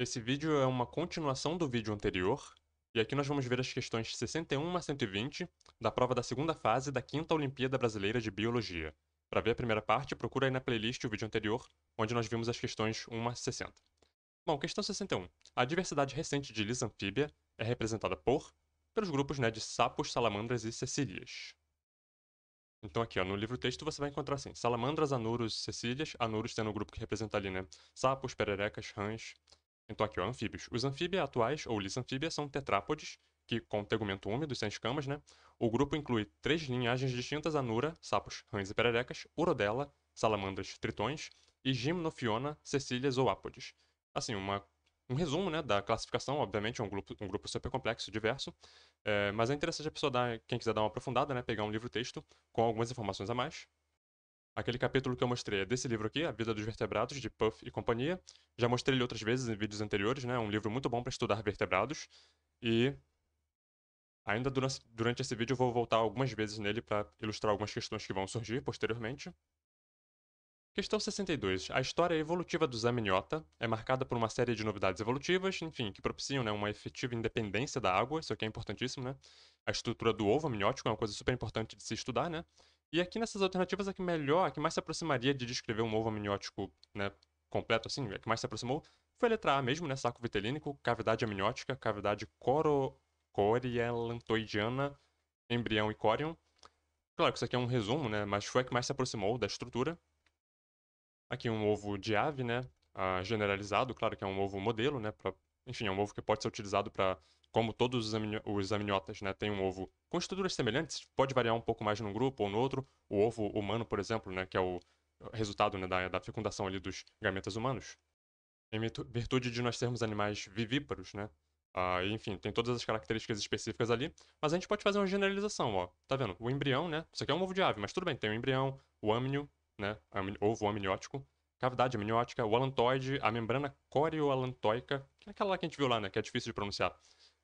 Esse vídeo é uma continuação do vídeo anterior, e aqui nós vamos ver as questões 61 a 120 da prova da segunda fase da 5 Olimpíada Brasileira de Biologia. Para ver a primeira parte, procura aí na playlist o vídeo anterior, onde nós vimos as questões 1 a 60. Bom, questão 61. A diversidade recente de lisanfíbia é representada por pelos grupos né, de sapos, salamandras e cecílias. Então aqui, ó, no livro texto você vai encontrar assim, salamandras, anuros, cecílias, anuros tendo o grupo que representa ali, né, sapos, pererecas, rãs, então aqui, o anfíbios. Os anfíbios atuais, ou lisanfíbias, são tetrápodes, que com tegumento úmido e sem escamas, né? O grupo inclui três linhagens distintas anura, sapos, rãs e pererecas, urodela, salamandras, tritões e gimnofiona, cecílias ou ápodes. Assim, uma, um resumo né, da classificação, obviamente, é um grupo, um grupo super complexo, diverso, é, mas é interessante a pessoa, dar, quem quiser dar uma aprofundada, né, pegar um livro-texto com algumas informações a mais, Aquele capítulo que eu mostrei é desse livro aqui, A Vida dos Vertebrados, de Puff e companhia. Já mostrei ele outras vezes em vídeos anteriores, né? É um livro muito bom para estudar vertebrados. E ainda durante, durante esse vídeo eu vou voltar algumas vezes nele para ilustrar algumas questões que vão surgir posteriormente. Questão 62. A história evolutiva dos amniota é marcada por uma série de novidades evolutivas, enfim, que propiciam né, uma efetiva independência da água, isso aqui é importantíssimo, né? A estrutura do ovo amniótico é uma coisa super importante de se estudar, né? E aqui nessas alternativas a que melhor, a que mais se aproximaria de descrever um ovo amniótico né, completo, assim, a que mais se aproximou, foi a letra A mesmo, né? Saco vitelínico, cavidade amniótica, cavidade coro... corielantoidiana, embrião e córion. Claro que isso aqui é um resumo, né? Mas foi a que mais se aproximou da estrutura. Aqui um ovo de ave, né? Ah, generalizado, claro que é um ovo modelo, né? Pra... Enfim, é um ovo que pode ser utilizado para como todos os, os amniotas né, têm um ovo com estruturas semelhantes, pode variar um pouco mais num grupo ou no outro. O ovo humano, por exemplo, né, que é o resultado né, da, da fecundação ali dos gametas humanos. Em virtude de nós sermos animais vivíparos, né? Ah, enfim, tem todas as características específicas ali, mas a gente pode fazer uma generalização, ó. Tá vendo? O embrião, né? Isso aqui é um ovo de ave, mas tudo bem, tem o embrião, o âmnio, né? Ovo amniótico, cavidade amniótica, o alantoide, a membrana corioalantoica, que é aquela lá que a gente viu lá, né? Que é difícil de pronunciar.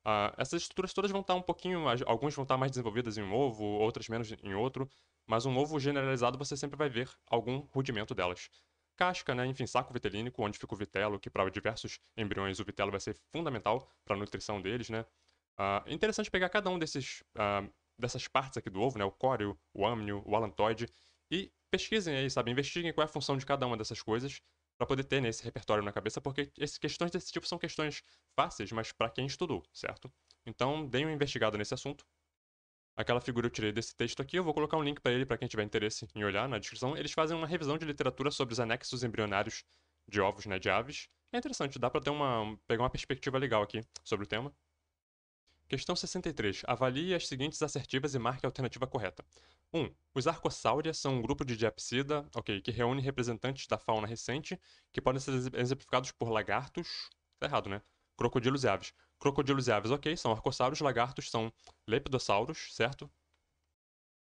Uh, essas estruturas todas vão estar um pouquinho, algumas vão estar mais desenvolvidas em um ovo, outras menos em outro, mas um ovo generalizado você sempre vai ver algum rudimento delas. Casca, né? enfim, saco vitelínico, onde fica o vitelo, que para diversos embriões o vitelo vai ser fundamental para a nutrição deles. Né? Uh, interessante pegar cada um desses, uh, dessas partes aqui do ovo, né? o córeo, o âmnio, o alantoide, e pesquisem aí, sabe? Investiguem qual é a função de cada uma dessas coisas para poder ter né, repertório na cabeça, porque essas questões desse tipo são questões fáceis, mas para quem estudou, certo? Então, dei uma investigada nesse assunto. Aquela figura eu tirei desse texto aqui, eu vou colocar um link para ele para quem tiver interesse em olhar na descrição. Eles fazem uma revisão de literatura sobre os anexos embrionários de ovos, né, de aves. É interessante, dá para ter uma pegar uma perspectiva legal aqui sobre o tema. Questão 63. Avalie as seguintes assertivas e marque a alternativa correta. 1. Os arcosauria são um grupo de diapsida ok que reúne representantes da fauna recente, que podem ser exemplificados por lagartos. Tá errado, né? Crocodilos e aves. Crocodilos e aves, ok, são arcossáuros, lagartos são lepidossauros, certo?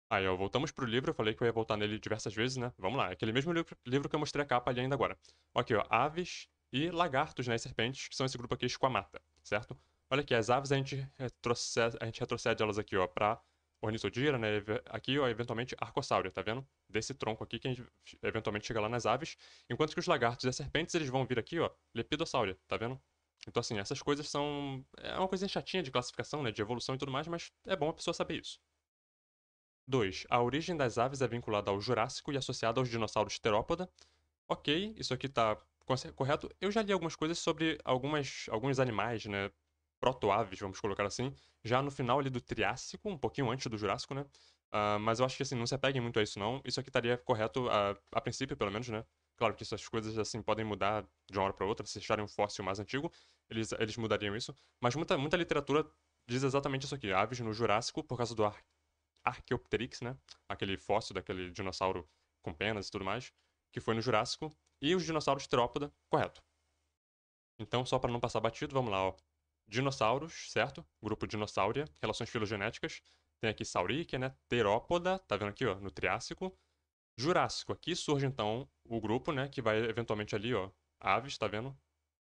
Aí, ó, voltamos pro livro, eu falei que eu ia voltar nele diversas vezes, né? Vamos lá, é aquele mesmo livro, livro que eu mostrei a capa ali ainda agora. Ok, ó, aves e lagartos, né, e serpentes, que são esse grupo aqui, esquamata, certo? Olha aqui, as aves a gente retrocede, a gente retrocede elas aqui, ó, pra Ornitodira, né? Aqui, ó, eventualmente Arcosauria, tá vendo? Desse tronco aqui que a gente eventualmente chega lá nas aves. Enquanto que os lagartos e as serpentes, eles vão vir aqui, ó, Lepidosauria, tá vendo? Então, assim, essas coisas são... É uma coisinha chatinha de classificação, né? De evolução e tudo mais, mas é bom a pessoa saber isso. 2. A origem das aves é vinculada ao Jurássico e associada aos dinossauros terópoda. Ok, isso aqui tá correto. Eu já li algumas coisas sobre algumas, alguns animais, né? protoaves, vamos colocar assim, já no final ali do Triássico, um pouquinho antes do Jurássico, né? Uh, mas eu acho que assim, não se apeguem muito a isso não. Isso aqui estaria correto a, ah, a princípio, pelo menos, né? Claro que essas coisas assim podem mudar de uma hora para outra, se acharem um fóssil mais antigo, eles, eles mudariam isso. Mas muita, muita literatura diz exatamente isso aqui. Aves no Jurássico, por causa do Ar Archaeopteryx, né? Aquele fóssil daquele dinossauro com penas e tudo mais, que foi no Jurássico. E os dinossauros terópoda, correto. Então, só para não passar batido, vamos lá, ó dinossauros, certo? Grupo Dinossauria, relações filogenéticas. Tem aqui Saurique, né? Terópoda, tá vendo aqui, ó, no Triássico. Jurássico, aqui surge então o grupo, né, que vai eventualmente ali, ó, aves, tá vendo?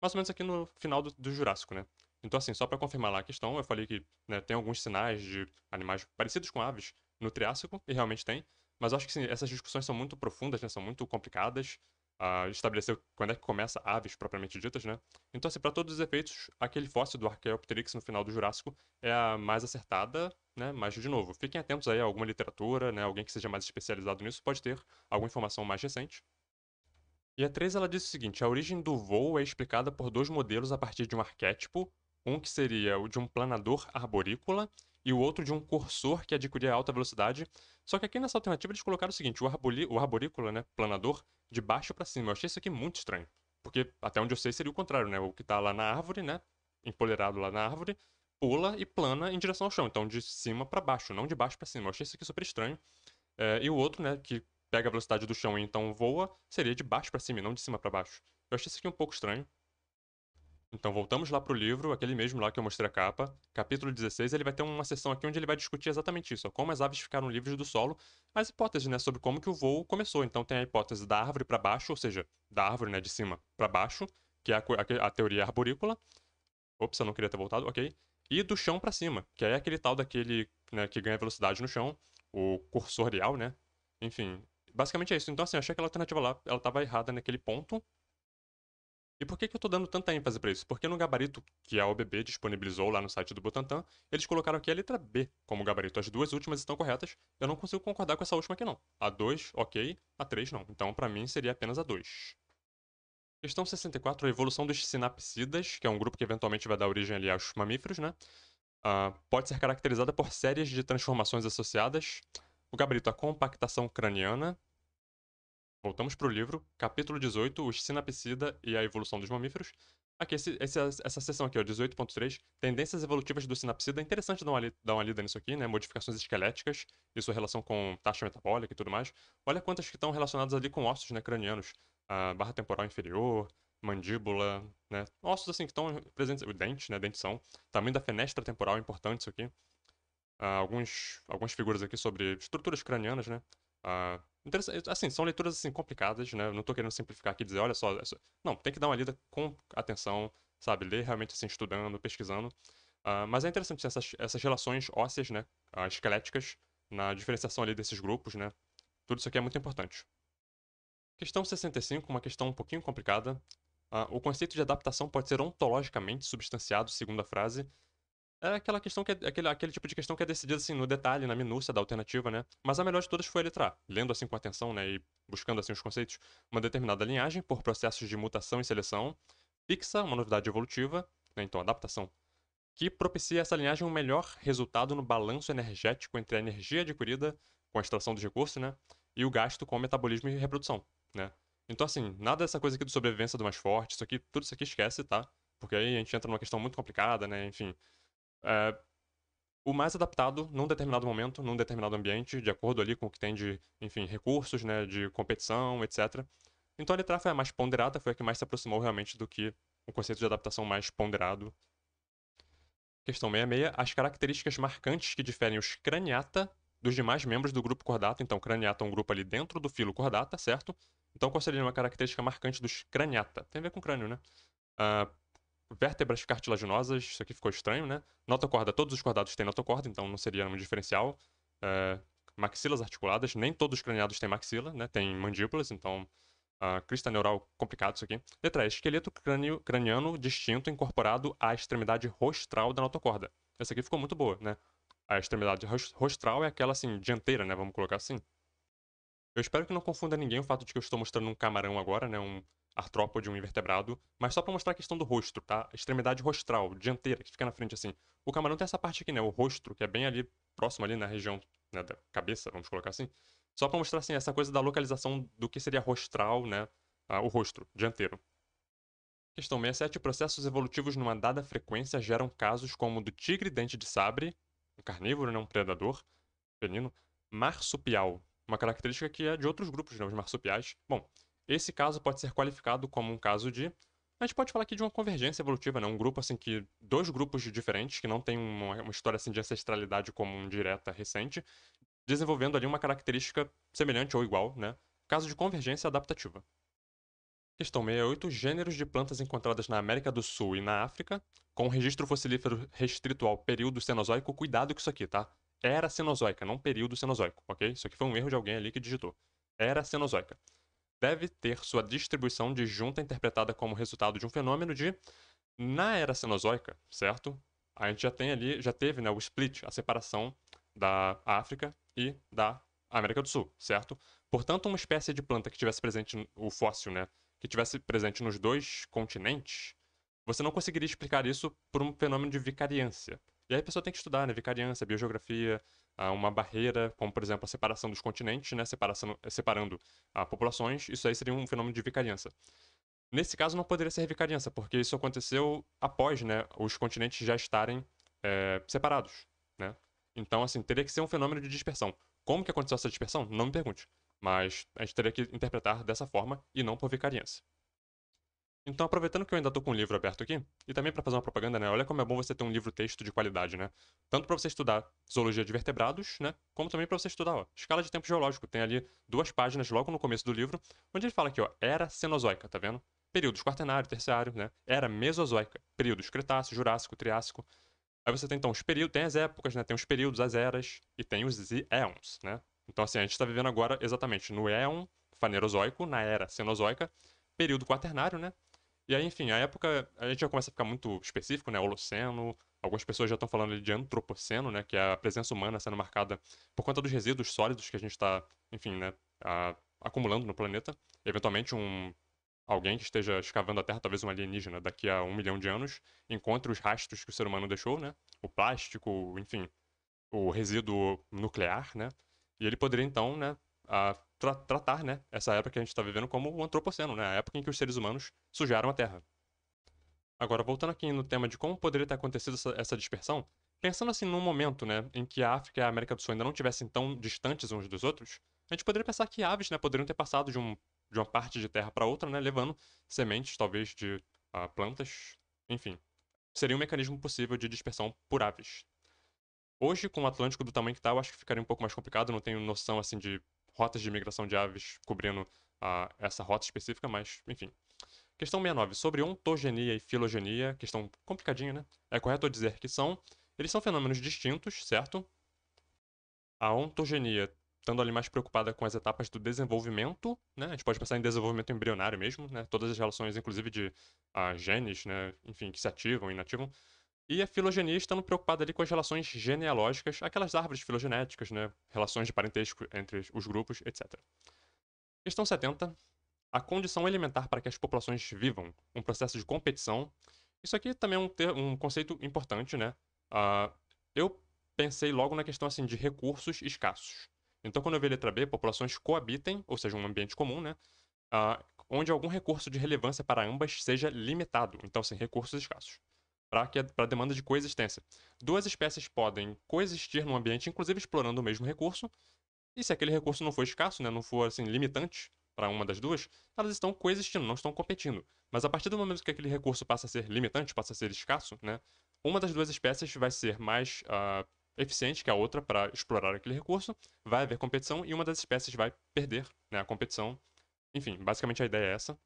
Mais ou menos aqui no final do, do Jurássico, né? Então, assim, só para confirmar lá a questão, eu falei que né, tem alguns sinais de animais parecidos com aves no Triássico, e realmente tem, mas acho que sim, essas discussões são muito profundas, né, são muito complicadas, uh, estabeleceu quando é que começa aves propriamente ditas, né? Então, assim, para todos os efeitos, aquele fóssil do Archaeopteryx no final do Jurássico é a mais acertada, né? Mas, de novo, fiquem atentos aí a alguma literatura, né? Alguém que seja mais especializado nisso pode ter alguma informação mais recente. E a 3, ela diz o seguinte, a origem do voo é explicada por dois modelos a partir de um arquétipo, um que seria o de um planador arborícola e o outro de um cursor que adquiria é alta velocidade. Só que aqui nessa alternativa eles colocaram o seguinte, o, arboli, o arborícola, né, planador, de baixo para cima. Eu achei isso aqui muito estranho, porque até onde eu sei seria o contrário, né? O que está lá na árvore, né, empolerado lá na árvore, pula e plana em direção ao chão. Então de cima para baixo, não de baixo para cima. Eu achei isso aqui super estranho. É, e o outro, né, que pega a velocidade do chão e então voa, seria de baixo para cima, e não de cima para baixo. Eu achei isso aqui um pouco estranho. Então voltamos lá para o livro, aquele mesmo lá que eu mostrei a capa, capítulo 16, ele vai ter uma sessão aqui onde ele vai discutir exatamente isso, ó, como as aves ficaram livres do solo, as hipóteses, né, sobre como que o voo começou. Então tem a hipótese da árvore para baixo, ou seja, da árvore, né, de cima para baixo, que é a, a, a, teoria arborícola. Ops, eu não queria ter voltado, ok. E do chão para cima, que é aquele tal daquele, né, que ganha velocidade no chão, o cursorial, né? Enfim, basicamente é isso. Então assim, achei que aquela alternativa lá, ela estava errada naquele ponto, e por que, que eu estou dando tanta ênfase para isso? Porque no gabarito que a OBB disponibilizou lá no site do Butantan, eles colocaram aqui a letra B como gabarito. As duas últimas estão corretas. Eu não consigo concordar com essa última aqui, não. A 2, ok. A 3, não. Então, para mim, seria apenas a 2. Questão 64, a evolução dos sinapsidas, que é um grupo que eventualmente vai dar origem ali aos mamíferos, né? Uh, pode ser caracterizada por séries de transformações associadas. O gabarito, a compactação craniana. Voltamos para o livro, capítulo 18, o Sinapicida e a Evolução dos Mamíferos. Aqui, esse, essa, essa seção aqui, 18.3, Tendências Evolutivas do Sinapsida. É interessante dar uma, li, dar uma lida nisso aqui, né? Modificações esqueléticas e sua relação com taxa metabólica e tudo mais. Olha quantas que estão relacionadas ali com ossos né, cranianos. A ah, barra temporal inferior, mandíbula, né? Ossos assim que estão presentes, o dente, né? Dentição. Tamanho da fenestra temporal é importante isso aqui. Uh, alguns, algumas figuras aqui sobre estruturas cranianas, né? Uh, Assim, são leituras assim, complicadas, né? não estou querendo simplificar aqui e dizer, olha é só, Não, tem que dar uma lida com atenção, sabe? Ler realmente assim, estudando, pesquisando. Uh, mas é interessante essas, essas relações ósseas, né? Uh, esqueléticas, na diferenciação ali desses grupos, né? Tudo isso aqui é muito importante. Questão 65, uma questão um pouquinho complicada. Uh, o conceito de adaptação pode ser ontologicamente substanciado, segundo a frase, é aquela questão que é, aquele, aquele tipo de questão que é decidida assim no detalhe, na minúcia da alternativa, né? Mas a melhor de todas foi a letra A, lendo assim com atenção, né, e buscando assim os conceitos, uma determinada linhagem por processos de mutação e seleção fixa uma novidade evolutiva, né, então adaptação, que propicia essa linhagem um melhor resultado no balanço energético entre a energia adquirida com a extração dos recursos, né, e o gasto com o metabolismo e reprodução, né? Então assim, nada dessa coisa aqui do sobrevivência do mais forte, isso aqui, tudo isso aqui esquece, tá? Porque aí a gente entra numa questão muito complicada, né? Enfim, é, o mais adaptado num determinado momento, num determinado ambiente, de acordo ali com o que tem de, enfim, recursos, né, de competição, etc. Então a letra foi a mais ponderada, foi a que mais se aproximou realmente do que o conceito de adaptação mais ponderado. Questão 66. As características marcantes que diferem os craniata dos demais membros do grupo cordata. Então, craniata é um grupo ali dentro do filo cordata, certo? Então, qual seria uma característica marcante dos craniata? Tem a ver com crânio, né? Uh, vértebras cartilaginosas, isso aqui ficou estranho, né? Notocorda, todos os cordados têm notocorda, então não seria um diferencial. É, maxilas articuladas, nem todos os craniados têm maxila, né? Tem mandíbulas, então uh, crista neural complicado isso aqui. Letra E, esqueleto crânio, craniano distinto incorporado à extremidade rostral da notocorda. Essa aqui ficou muito boa, né? A extremidade rostral é aquela assim, dianteira, né? Vamos colocar assim. Eu espero que não confunda ninguém o fato de que eu estou mostrando um camarão agora, né? Um artrópode, um invertebrado, mas só para mostrar a questão do rosto, tá? A extremidade rostral, dianteira, que fica na frente assim. O camarão tem essa parte aqui, né? O rosto, que é bem ali, próximo ali na região né, da cabeça, vamos colocar assim. Só para mostrar, assim, essa coisa da localização do que seria rostral, né? Ah, o rosto, dianteiro. Questão 67. Processos evolutivos numa dada frequência geram casos como o do tigre dente de sabre, um carnívoro, né? um predador, felino, marsupial, uma característica que é de outros grupos, né? os marsupiais. Bom, esse caso pode ser qualificado como um caso de. A gente pode falar aqui de uma convergência evolutiva, né? Um grupo assim que. Dois grupos diferentes, que não tem uma, uma história assim de ancestralidade comum direta recente, desenvolvendo ali uma característica semelhante ou igual, né? Caso de convergência adaptativa. Questão 68. Gêneros de plantas encontradas na América do Sul e na África, com registro fossilífero restrito ao período cenozoico. Cuidado com isso aqui, tá? Era cenozoica, não período cenozoico, ok? Isso aqui foi um erro de alguém ali que digitou. Era cenozoica deve ter sua distribuição disjunta interpretada como resultado de um fenômeno de na era cenozoica, certo? A gente já tem ali, já teve, né, o split, a separação da África e da América do Sul, certo? Portanto, uma espécie de planta que tivesse presente o fóssil, né, que tivesse presente nos dois continentes, você não conseguiria explicar isso por um fenômeno de vicariância. E aí a pessoa tem que estudar, né, vicariância, biogeografia, a uma barreira, como por exemplo a separação dos continentes, né, separação, separando a ah, populações, isso aí seria um fenômeno de vicariança. Nesse caso não poderia ser vicariança, porque isso aconteceu após né, os continentes já estarem é, separados. Né? Então, assim, teria que ser um fenômeno de dispersão. Como que aconteceu essa dispersão? Não me pergunte. Mas a gente teria que interpretar dessa forma e não por vicariança. Então, aproveitando que eu ainda estou com o livro aberto aqui, e também para fazer uma propaganda, né? Olha como é bom você ter um livro texto de qualidade, né? Tanto para você estudar zoologia de vertebrados, né? Como também para você estudar, ó, escala de tempo geológico. Tem ali duas páginas logo no começo do livro, onde ele fala aqui, ó, era cenozoica, tá vendo? Períodos quaternário, terciário, né? Era mesozoica, períodos cretáceo, jurássico, triássico. Aí você tem então os períodos, tem as épocas, né? Tem os períodos, as eras e tem os éons, né? Então, assim, a gente está vivendo agora exatamente no éon fanerozoico, na era cenozoica, período quaternário, né? E aí, enfim, a época, a gente já começa a ficar muito específico, né? Holoceno, algumas pessoas já estão falando de antropoceno, né? Que é a presença humana sendo marcada por conta dos resíduos sólidos que a gente está, enfim, né? A, acumulando no planeta. Eventualmente, um alguém que esteja escavando a Terra, talvez um alienígena, daqui a um milhão de anos, encontre os rastros que o ser humano deixou, né? O plástico, enfim, o resíduo nuclear, né? E ele poderia, então, né? A, tra tratar né, essa época que a gente está vivendo como o antropoceno, né, a época em que os seres humanos sujaram a Terra. Agora, voltando aqui no tema de como poderia ter acontecido essa, essa dispersão, pensando assim num momento né, em que a África e a América do Sul ainda não estivessem tão distantes uns dos outros, a gente poderia pensar que aves né, poderiam ter passado de, um, de uma parte de terra para outra, né, levando sementes, talvez, de uh, plantas, enfim. Seria um mecanismo possível de dispersão por aves. Hoje, com o Atlântico do tamanho que está, eu acho que ficaria um pouco mais complicado, não tenho noção assim de rotas de migração de aves cobrindo ah, essa rota específica, mas enfim. Questão 69. Sobre ontogenia e filogenia, questão complicadinha, né? É correto dizer que são. Eles são fenômenos distintos, certo? A ontogenia, estando ali mais preocupada com as etapas do desenvolvimento, né? A gente pode pensar em desenvolvimento embrionário mesmo, né? Todas as relações, inclusive de ah, genes, né? Enfim, que se ativam e inativam. E a filogenia estando preocupada ali com as relações genealógicas, aquelas árvores filogenéticas, né? Relações de parentesco entre os grupos, etc. Questão 70. A condição elementar para que as populações vivam, um processo de competição. Isso aqui também é um, ter, um conceito importante, né? Uh, eu pensei logo na questão assim de recursos escassos. Então, quando eu vi a letra B, populações coabitem, ou seja, um ambiente comum, né? Uh, onde algum recurso de relevância para ambas seja limitado. Então, sem assim, recursos escassos para a demanda de coexistência. Duas espécies podem coexistir num ambiente, inclusive explorando o mesmo recurso, e se aquele recurso não for escasso, né, não for assim, limitante para uma das duas, elas estão coexistindo, não estão competindo. Mas a partir do momento que aquele recurso passa a ser limitante, passa a ser escasso, né, uma das duas espécies vai ser mais uh, eficiente que a outra para explorar aquele recurso, vai haver competição e uma das espécies vai perder né, a competição. Enfim, basicamente a ideia é essa.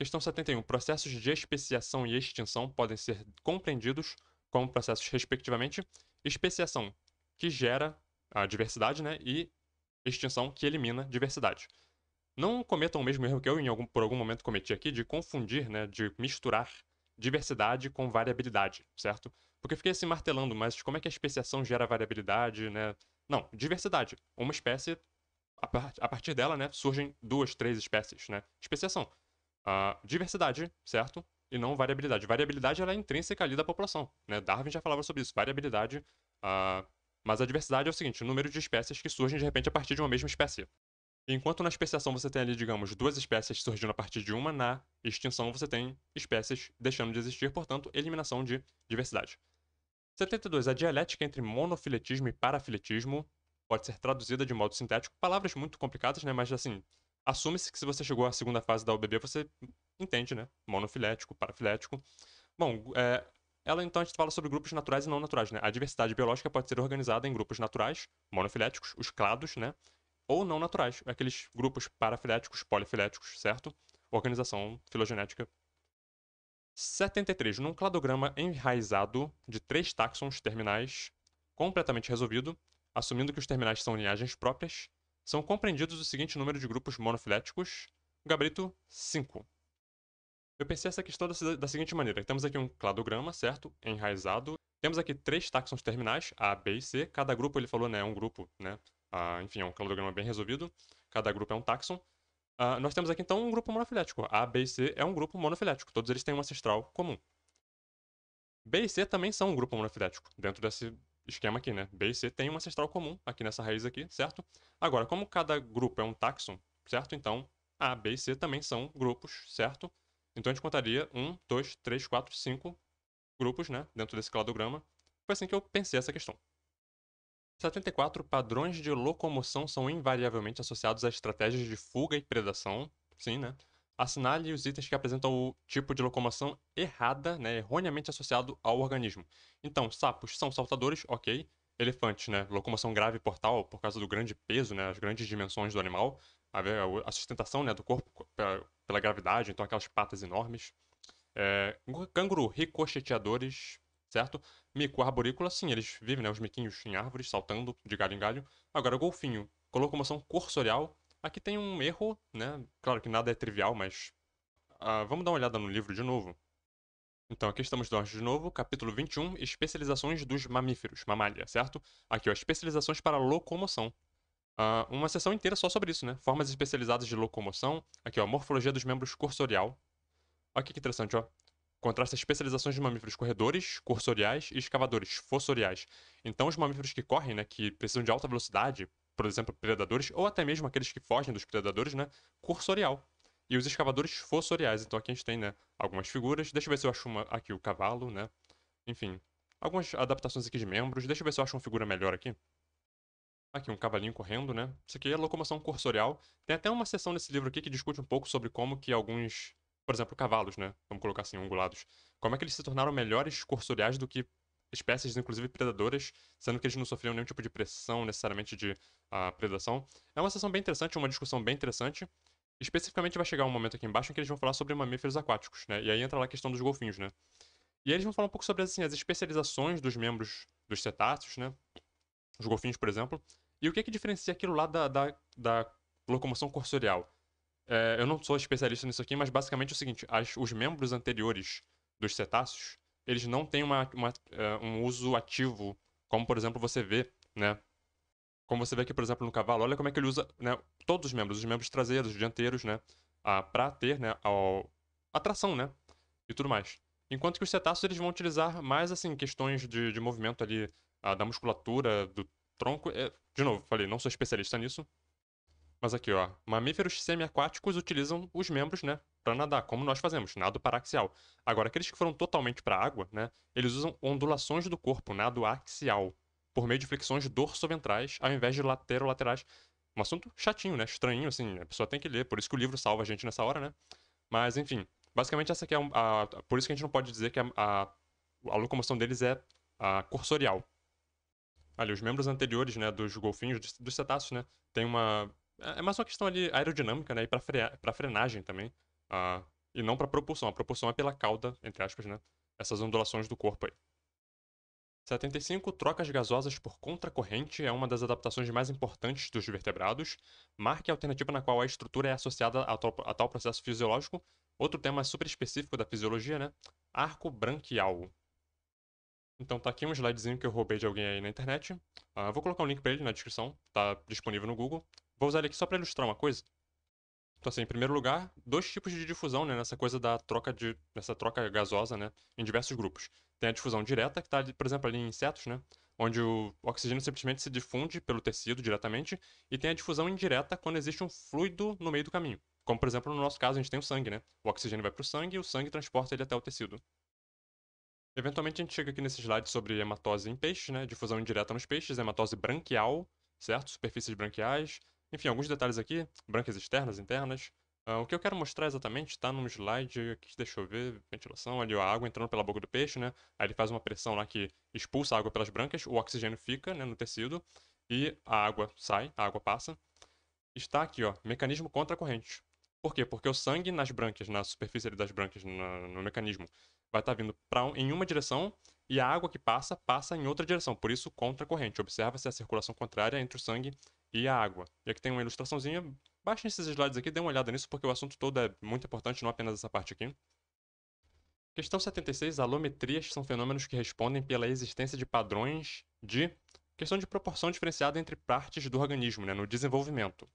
Questão 71. Processos de especiação e extinção podem ser compreendidos como processos, respectivamente, especiação, que gera a diversidade, né? E extinção, que elimina diversidade. Não cometam o mesmo erro que eu, em algum, por algum momento, cometi aqui, de confundir, né? De misturar diversidade com variabilidade, certo? Porque eu fiquei assim martelando, mas como é que a especiação gera variabilidade, né? Não, diversidade. Uma espécie, a, partir dela, né, surgem duas, três espécies, né? Especiação diversidade, certo? E não variabilidade. Variabilidade ela é intrínseca ali da população, né? Darwin já falava sobre isso, variabilidade. Mas a diversidade é o seguinte, o número de espécies que surgem de repente a partir de uma mesma espécie. Enquanto na especiação você tem ali, digamos, duas espécies surgindo a partir de uma, na extinção você tem espécies deixando de existir, portanto, eliminação de diversidade. 72. A dialética entre monofiletismo e parafiletismo pode ser traduzida de modo sintético. Palavras muito complicadas, né? Mas, assim, assume-se que se você chegou à segunda fase da OBB, você entende, né? Monofilético, parafilético. Bom, é, ela então a gente fala sobre grupos naturais e não naturais, né? A diversidade biológica pode ser organizada em grupos naturais, monofiléticos, os clados, né? Ou não naturais, aqueles grupos parafiléticos, polifiléticos, certo? Organização filogenética. 73. Num cladograma enraizado de três táxons terminais completamente resolvido, assumindo que os terminais são linhagens próprias, são compreendidos o seguinte número de grupos monofiléticos, gabarito 5. Eu pensei essa questão da, seguinte maneira. Temos aqui um cladograma, certo? Enraizado. Temos aqui três táxons terminais, A, B e C. Cada grupo, ele falou, né? É um grupo, né? Ah, enfim, é um cladograma bem resolvido. Cada grupo é um táxon. Ah, nós temos aqui, então, um grupo monofilético. A, B e C é um grupo monofilético. Todos eles têm um ancestral comum. B e C também são um grupo monofilético, dentro desse esquema aqui, né? B e C tem um ancestral comum aqui nessa raiz aqui, certo? Agora, como cada grupo é um taxon, certo? Então, A, B e C também são grupos, certo? Então, a gente contaria 1, 2, 3, 4, 5 grupos, né? Dentro desse cladograma. Foi assim que eu pensei essa questão. 74. Padrões de locomoção são invariavelmente associados a estratégias de fuga e predação. Sim, né? assinale os itens que apresentam o tipo de locomoção errada, né, erroneamente associado ao organismo. Então, sapos são saltadores, ok. Elefantes, né, locomoção grave portal por causa do grande peso, né, as grandes dimensões do animal, a, sustentação, né, do corpo pela, gravidade, então aquelas patas enormes. É, canguru, ricocheteadores, certo? Mico arborícola, sim, eles vivem, né, os miquinhos em árvores, saltando de galho em galho. Agora, golfinho, com locomoção corsorial, Aqui tem um erro, né? Claro que nada é trivial, mas. Ah, vamos dar uma olhada no livro de novo. Então, aqui estamos nós de novo, capítulo 21, especializações dos mamíferos, mamália, certo? Aqui, ó, especializações para locomoção. Ah, uma sessão inteira só sobre isso, né? Formas especializadas de locomoção. Aqui, ó, morfologia dos membros cursorial. Olha que interessante, ó. Contrasta especializações de mamíferos corredores, cursoriais e escavadores, fossoriais. Então, os mamíferos que correm, né, que precisam de alta velocidade, por exemplo, predadores, ou até mesmo aqueles que fogem dos predadores, né? Cursorial. E os escavadores fossoriais. Então aqui a gente tem, né, algumas figuras. Deixa eu ver se eu acho uma aqui o cavalo, né? Enfim, algumas adaptações aqui de membros. Deixa eu ver se eu acho uma figura melhor aqui. Aqui um cavalinho correndo, né? Isso aqui é locomoção cursorial. Tem até uma seção nesse livro aqui que discute um pouco sobre como que alguns, por exemplo, cavalos, né? Vamos colocar assim, ungulados. Como é que eles se tornaram melhores cursoriais do que espécies, inclusive predadoras, sendo que eles não sofriam nenhum tipo de pressão necessariamente de uh, predação. É uma sessão bem interessante, uma discussão bem interessante. Especificamente vai chegar um momento aqui embaixo em que eles vão falar sobre mamíferos aquáticos, né? E aí entra lá a questão dos golfinhos, né? E aí eles vão falar um pouco sobre assim, as especializações dos membros dos cetáceos, né? Os golfinhos, por exemplo. E o que é que diferencia aquilo lá da, da, da locomoção cursorial? É, eu não sou especialista nisso aqui, mas basicamente é o seguinte: as, os membros anteriores dos cetáceos eles não têm uma, uma, é, um uso ativo, como por exemplo você vê, né? Como você vê aqui, por exemplo, no cavalo, olha como é que ele usa né, todos os membros, os membros traseiros, os dianteiros, né? a para ter né, a tração, né? E tudo mais. Enquanto que os cetáceos eles vão utilizar mais assim questões de, de movimento ali, ah, da musculatura, do tronco. É, de novo, falei, não sou especialista nisso, mas aqui, ó, mamíferos semiaquáticos utilizam os membros, né, para nadar, como nós fazemos, nado paraxial. Agora, aqueles que foram totalmente para a água, né, eles usam ondulações do corpo, nado axial, por meio de flexões dorsoventrais ao invés de laterolaterais. Um assunto chatinho, né, estranho, assim, a pessoa tem que ler, por isso que o livro salva a gente nessa hora, né. Mas, enfim, basicamente essa aqui é a, a por isso que a gente não pode dizer que a, a, a locomoção deles é a, cursorial. Ali, os membros anteriores, né, dos golfinhos, dos cetáceos, né, tem uma é, é mais uma questão ali aerodinâmica, né? E pra, frear, pra frenagem também. Uh, e não pra propulsão. A propulsão é pela cauda, entre aspas, né? Essas ondulações do corpo aí. 75. Trocas gasosas por contracorrente é uma das adaptações mais importantes dos vertebrados. Marque a alternativa na qual a estrutura é associada a tal, a tal processo fisiológico. Outro tema super específico da fisiologia, né? Arco branquial. Então tá aqui um slidezinho que eu roubei de alguém aí na internet. Uh, vou colocar o um link para ele na descrição, tá disponível no Google. Vou usar ele aqui só para ilustrar uma coisa. Então, assim, em primeiro lugar, dois tipos de difusão, né? Nessa coisa da troca de. Nessa troca gasosa, né? Em diversos grupos. Tem a difusão direta, que está, por exemplo, ali em insetos, né? Onde o oxigênio simplesmente se difunde pelo tecido diretamente. E tem a difusão indireta, quando existe um fluido no meio do caminho. Como, por exemplo, no nosso caso, a gente tem o sangue, né? O oxigênio vai para o sangue e o sangue transporta ele até o tecido. Eventualmente, a gente chega aqui nesse slide sobre hematose em peixes, né? Difusão indireta nos peixes, hematose branquial, certo? Superfícies branquiais, enfim, alguns detalhes aqui, brancas externas, internas. Uh, o que eu quero mostrar exatamente está num slide aqui, deixa eu ver, ventilação, ali ó, a água entrando pela boca do peixe, né? Aí ele faz uma pressão lá que expulsa a água pelas brancas, o oxigênio fica né, no tecido e a água sai, a água passa. Está aqui, ó, mecanismo contra a corrente. Por quê? Porque o sangue nas brancas na superfície das brancas no mecanismo, vai estar tá vindo pra, em uma direção e a água que passa, passa em outra direção. Por isso, contra corrente. Observa-se a circulação contrária entre o sangue e a água. E aqui tem uma ilustraçãozinha. Baixem esses slides aqui, dê uma olhada nisso, porque o assunto todo é muito importante, não apenas essa parte aqui. Questão 76. Alometrias são fenômenos que respondem pela existência de padrões de questão de proporção diferenciada entre partes do organismo, né, no desenvolvimento.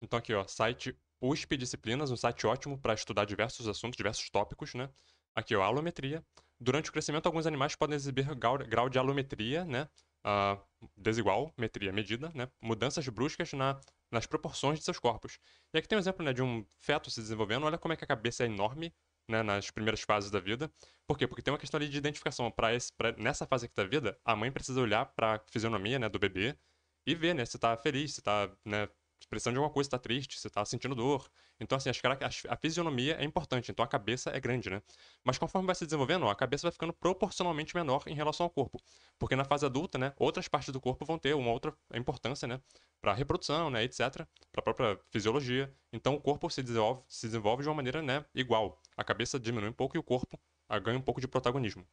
Então aqui, ó, site USP Disciplinas, um site ótimo para estudar diversos assuntos, diversos tópicos, né? Aqui, ó, alometria. Durante o crescimento, alguns animais podem exibir grau, de alometria, né? Uh, desigual, metria, medida, né? Mudanças bruscas na, nas proporções de seus corpos. E aqui tem um exemplo né, de um feto se desenvolvendo. Olha como é que a cabeça é enorme né, nas primeiras fases da vida. Por quê? Porque tem uma questão ali de identificação. Pra esse, pra, nessa fase aqui da vida, a mãe precisa olhar para a fisionomia né, do bebê e ver né, se está feliz, se está né, precisando de alguma coisa, está triste, você está sentindo dor. Então, assim, que a fisionomia é importante, então a cabeça é grande, né? Mas conforme vai se desenvolvendo, ó, a cabeça vai ficando proporcionalmente menor em relação ao corpo. Porque na fase adulta, né, outras partes do corpo vão ter uma outra importância, né? Para reprodução, né, etc. Para a própria fisiologia. Então, o corpo se desenvolve, se desenvolve de uma maneira, né, igual. A cabeça diminui um pouco e o corpo ah, ganha um pouco de protagonismo.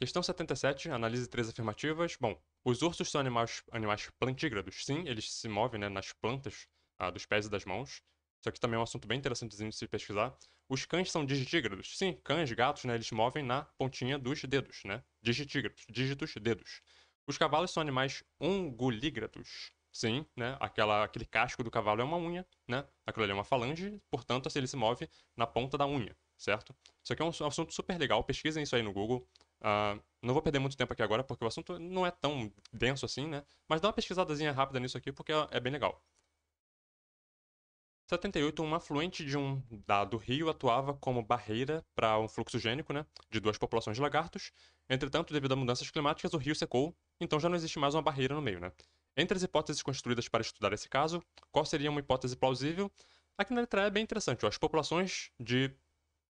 Questão 77, analise três afirmativas. Bom, os ursos são animais, animais plantígrados. Sim, eles se movem né, nas plantas ah, dos pés e das mãos. Isso aqui também é um assunto bem interessante de se pesquisar. Os cães são digitígrados. Sim, cães, gatos, né, eles movem na pontinha dos dedos, né? Digitígrados, dígitos, dedos. Os cavalos são animais ungulígrados. Sim, né? Aquela, aquele casco do cavalo é uma unha, né? Aquilo ali é uma falange, portanto, assim, ele se move na ponta da unha, certo? Isso aqui é um assunto super legal, pesquisem isso aí no Google. Uh, não vou perder muito tempo aqui agora, porque o assunto não é tão denso assim, né? Mas dá uma pesquisadazinha rápida nisso aqui, porque é bem legal. 78, um afluente de um dado rio atuava como barreira para um fluxo gênico, né, de duas populações de lagartos. Entretanto, devido a mudanças climáticas, o rio secou, então já não existe mais uma barreira no meio, né? Entre as hipóteses construídas para estudar esse caso, qual seria uma hipótese plausível? Aqui na letra é bem interessante, ó, as populações de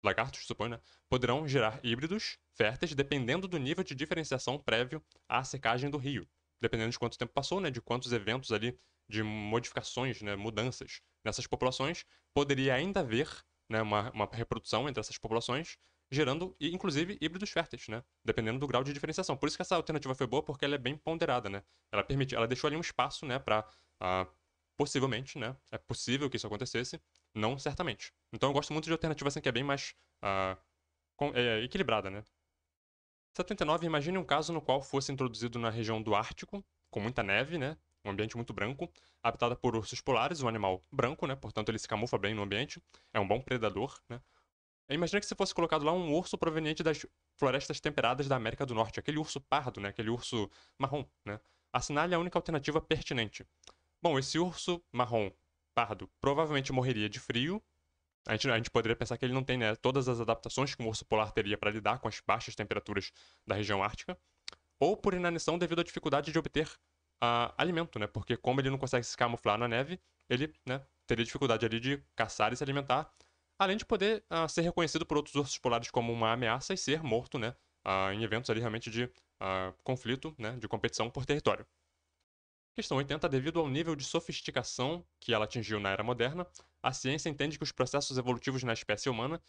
lagartos, suponho, né? Poderão gerar híbridos férteis dependendo do nível de diferenciação prévio à secagem do rio. Dependendo de quanto tempo passou, né? De quantos eventos ali de modificações, né? Mudanças nessas populações, poderia ainda haver né? uma, uma reprodução entre essas populações, gerando, inclusive, híbridos férteis, né? Dependendo do grau de diferenciação. Por isso que essa alternativa foi boa, porque ela é bem ponderada, né? Ela permitiu, ela deixou ali um espaço, né? Para, ah, possivelmente, né? É possível que isso acontecesse, não, certamente. Então eu gosto muito de alternativa assim que é bem mais uh, com, é, equilibrada, né? 79, imagine um caso no qual fosse introduzido na região do Ártico, com muita neve, né? Um ambiente muito branco, habitada por ursos polares, um animal branco, né? Portanto, ele se camufla bem no ambiente, é um bom predador, né? Imagina que se fosse colocado lá um urso proveniente das florestas temperadas da América do Norte, aquele urso pardo, né? Aquele urso marrom, né? Assinale a única alternativa pertinente. Bom, esse urso marrom pardo provavelmente morreria de frio. A gente, a gente poderia pensar que ele não tem né, todas as adaptações que um urso polar teria para lidar com as baixas temperaturas da região ártica, ou por inanição devido à dificuldade de obter uh, alimento, né? Porque como ele não consegue se camuflar na neve, ele né, teria dificuldade ali de caçar e se alimentar, além de poder uh, ser reconhecido por outros ursos polares como uma ameaça e ser morto, né? Uh, em eventos ali realmente de conflito, né? De competição por território. Questão 80. Devido ao nível de sofisticação que ela atingiu na era moderna, a ciência entende que os processos evolutivos na espécie humana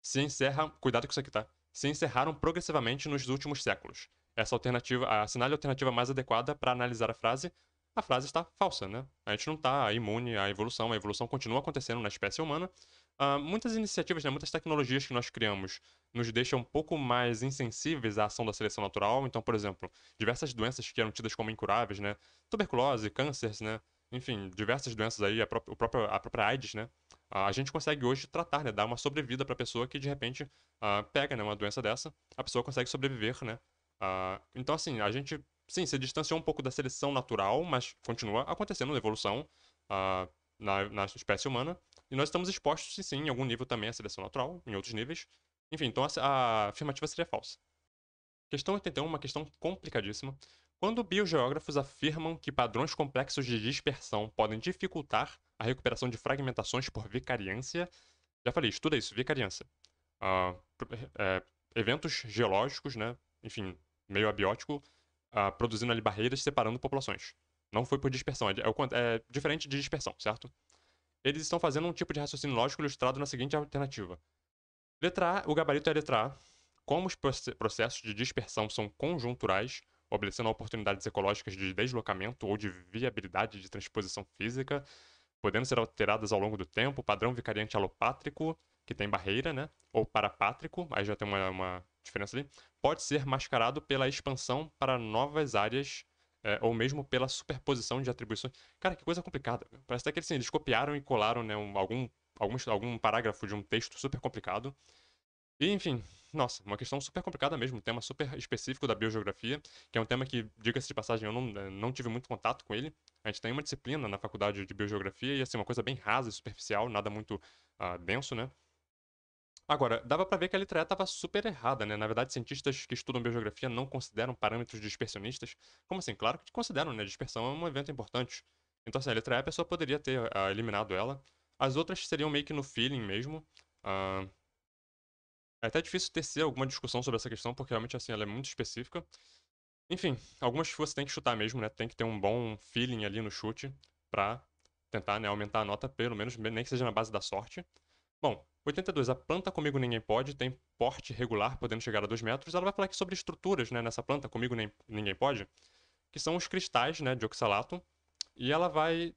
se encerram. Cuidado com isso aqui, tá? Se encerraram progressivamente nos últimos séculos. Essa alternativa, a a alternativa mais adequada para analisar a frase. A frase está falsa, né? A gente não está imune à evolução, a evolução continua acontecendo na espécie humana, Uh, muitas iniciativas, né, muitas tecnologias que nós criamos nos deixam um pouco mais insensíveis à ação da seleção natural. Então, por exemplo, diversas doenças que eram tidas como incuráveis, né, tuberculose, cânceres, né, enfim, diversas doenças aí, a própria, a própria AIDS, né, a gente consegue hoje tratar, né, dar uma sobrevida para a pessoa que de repente uh, pega né, uma doença dessa, a pessoa consegue sobreviver, né. Uh, então, assim, a gente, sim, se distanciou um pouco da seleção natural, mas continua acontecendo evolução na, na espécie humana. E nós estamos expostos, sim, em algum nível também à seleção natural, em outros níveis. Enfim, então a afirmativa seria falsa. Questão 81 uma questão complicadíssima. Quando biogeógrafos afirmam que padrões complexos de dispersão podem dificultar a recuperação de fragmentações por vicariância, já falei, estuda isso, vicariância. Uh, é, eventos geológicos, né? enfim, meio abiótico, uh, produzindo ali barreiras separando populações. Não foi por dispersão, é, é, é diferente de dispersão, certo? Eles estão fazendo um tipo de raciocínio lógico ilustrado na seguinte alternativa. Letra A, o gabarito é a letra A. Como os processos de dispersão são conjunturais, obedecendo a oportunidades ecológicas de deslocamento ou de viabilidade de transposição física, podendo ser alteradas ao longo do tempo, padrão vicariante alopátrico, que tem barreira, né? Ou parapátrico, aí já tem uma, uma diferença ali, pode ser mascarado pela expansão para novas áreas é, ou mesmo pela superposição de atribuições. Cara, que coisa complicada. Parece até que assim, eles copiaram e colaram né, um, algum, algum, algum parágrafo de um texto super complicado. E, enfim, nossa, uma questão super complicada mesmo, um tema super específico da biogeografia, que é um tema que, diga-se de passagem, eu não, é, não tive muito contato com ele. A gente tem uma disciplina na faculdade de biogeografia e, assim, uma coisa bem rasa e superficial, nada muito uh, denso, né? Agora, dava para ver que a letra E estava super errada, né? Na verdade, cientistas que estudam biogeografia não consideram parâmetros dispersionistas. Como assim? Claro que consideram, né? Dispersão é um evento importante. Então, assim, a letra E a pessoa poderia ter uh, eliminado ela. As outras seriam meio que no feeling mesmo. Uh... É até difícil tecer alguma discussão sobre essa questão, porque realmente, assim, ela é muito específica. Enfim, algumas você tem que chutar mesmo, né? Tem que ter um bom feeling ali no chute pra tentar, né, aumentar a nota, pelo menos, nem que seja na base da sorte. Bom, 82, a planta comigo ninguém pode, tem porte regular, podendo chegar a 2 metros. Ela vai falar aqui sobre estruturas né, nessa planta, comigo nem, ninguém pode, que são os cristais né, de oxalato. E ela vai.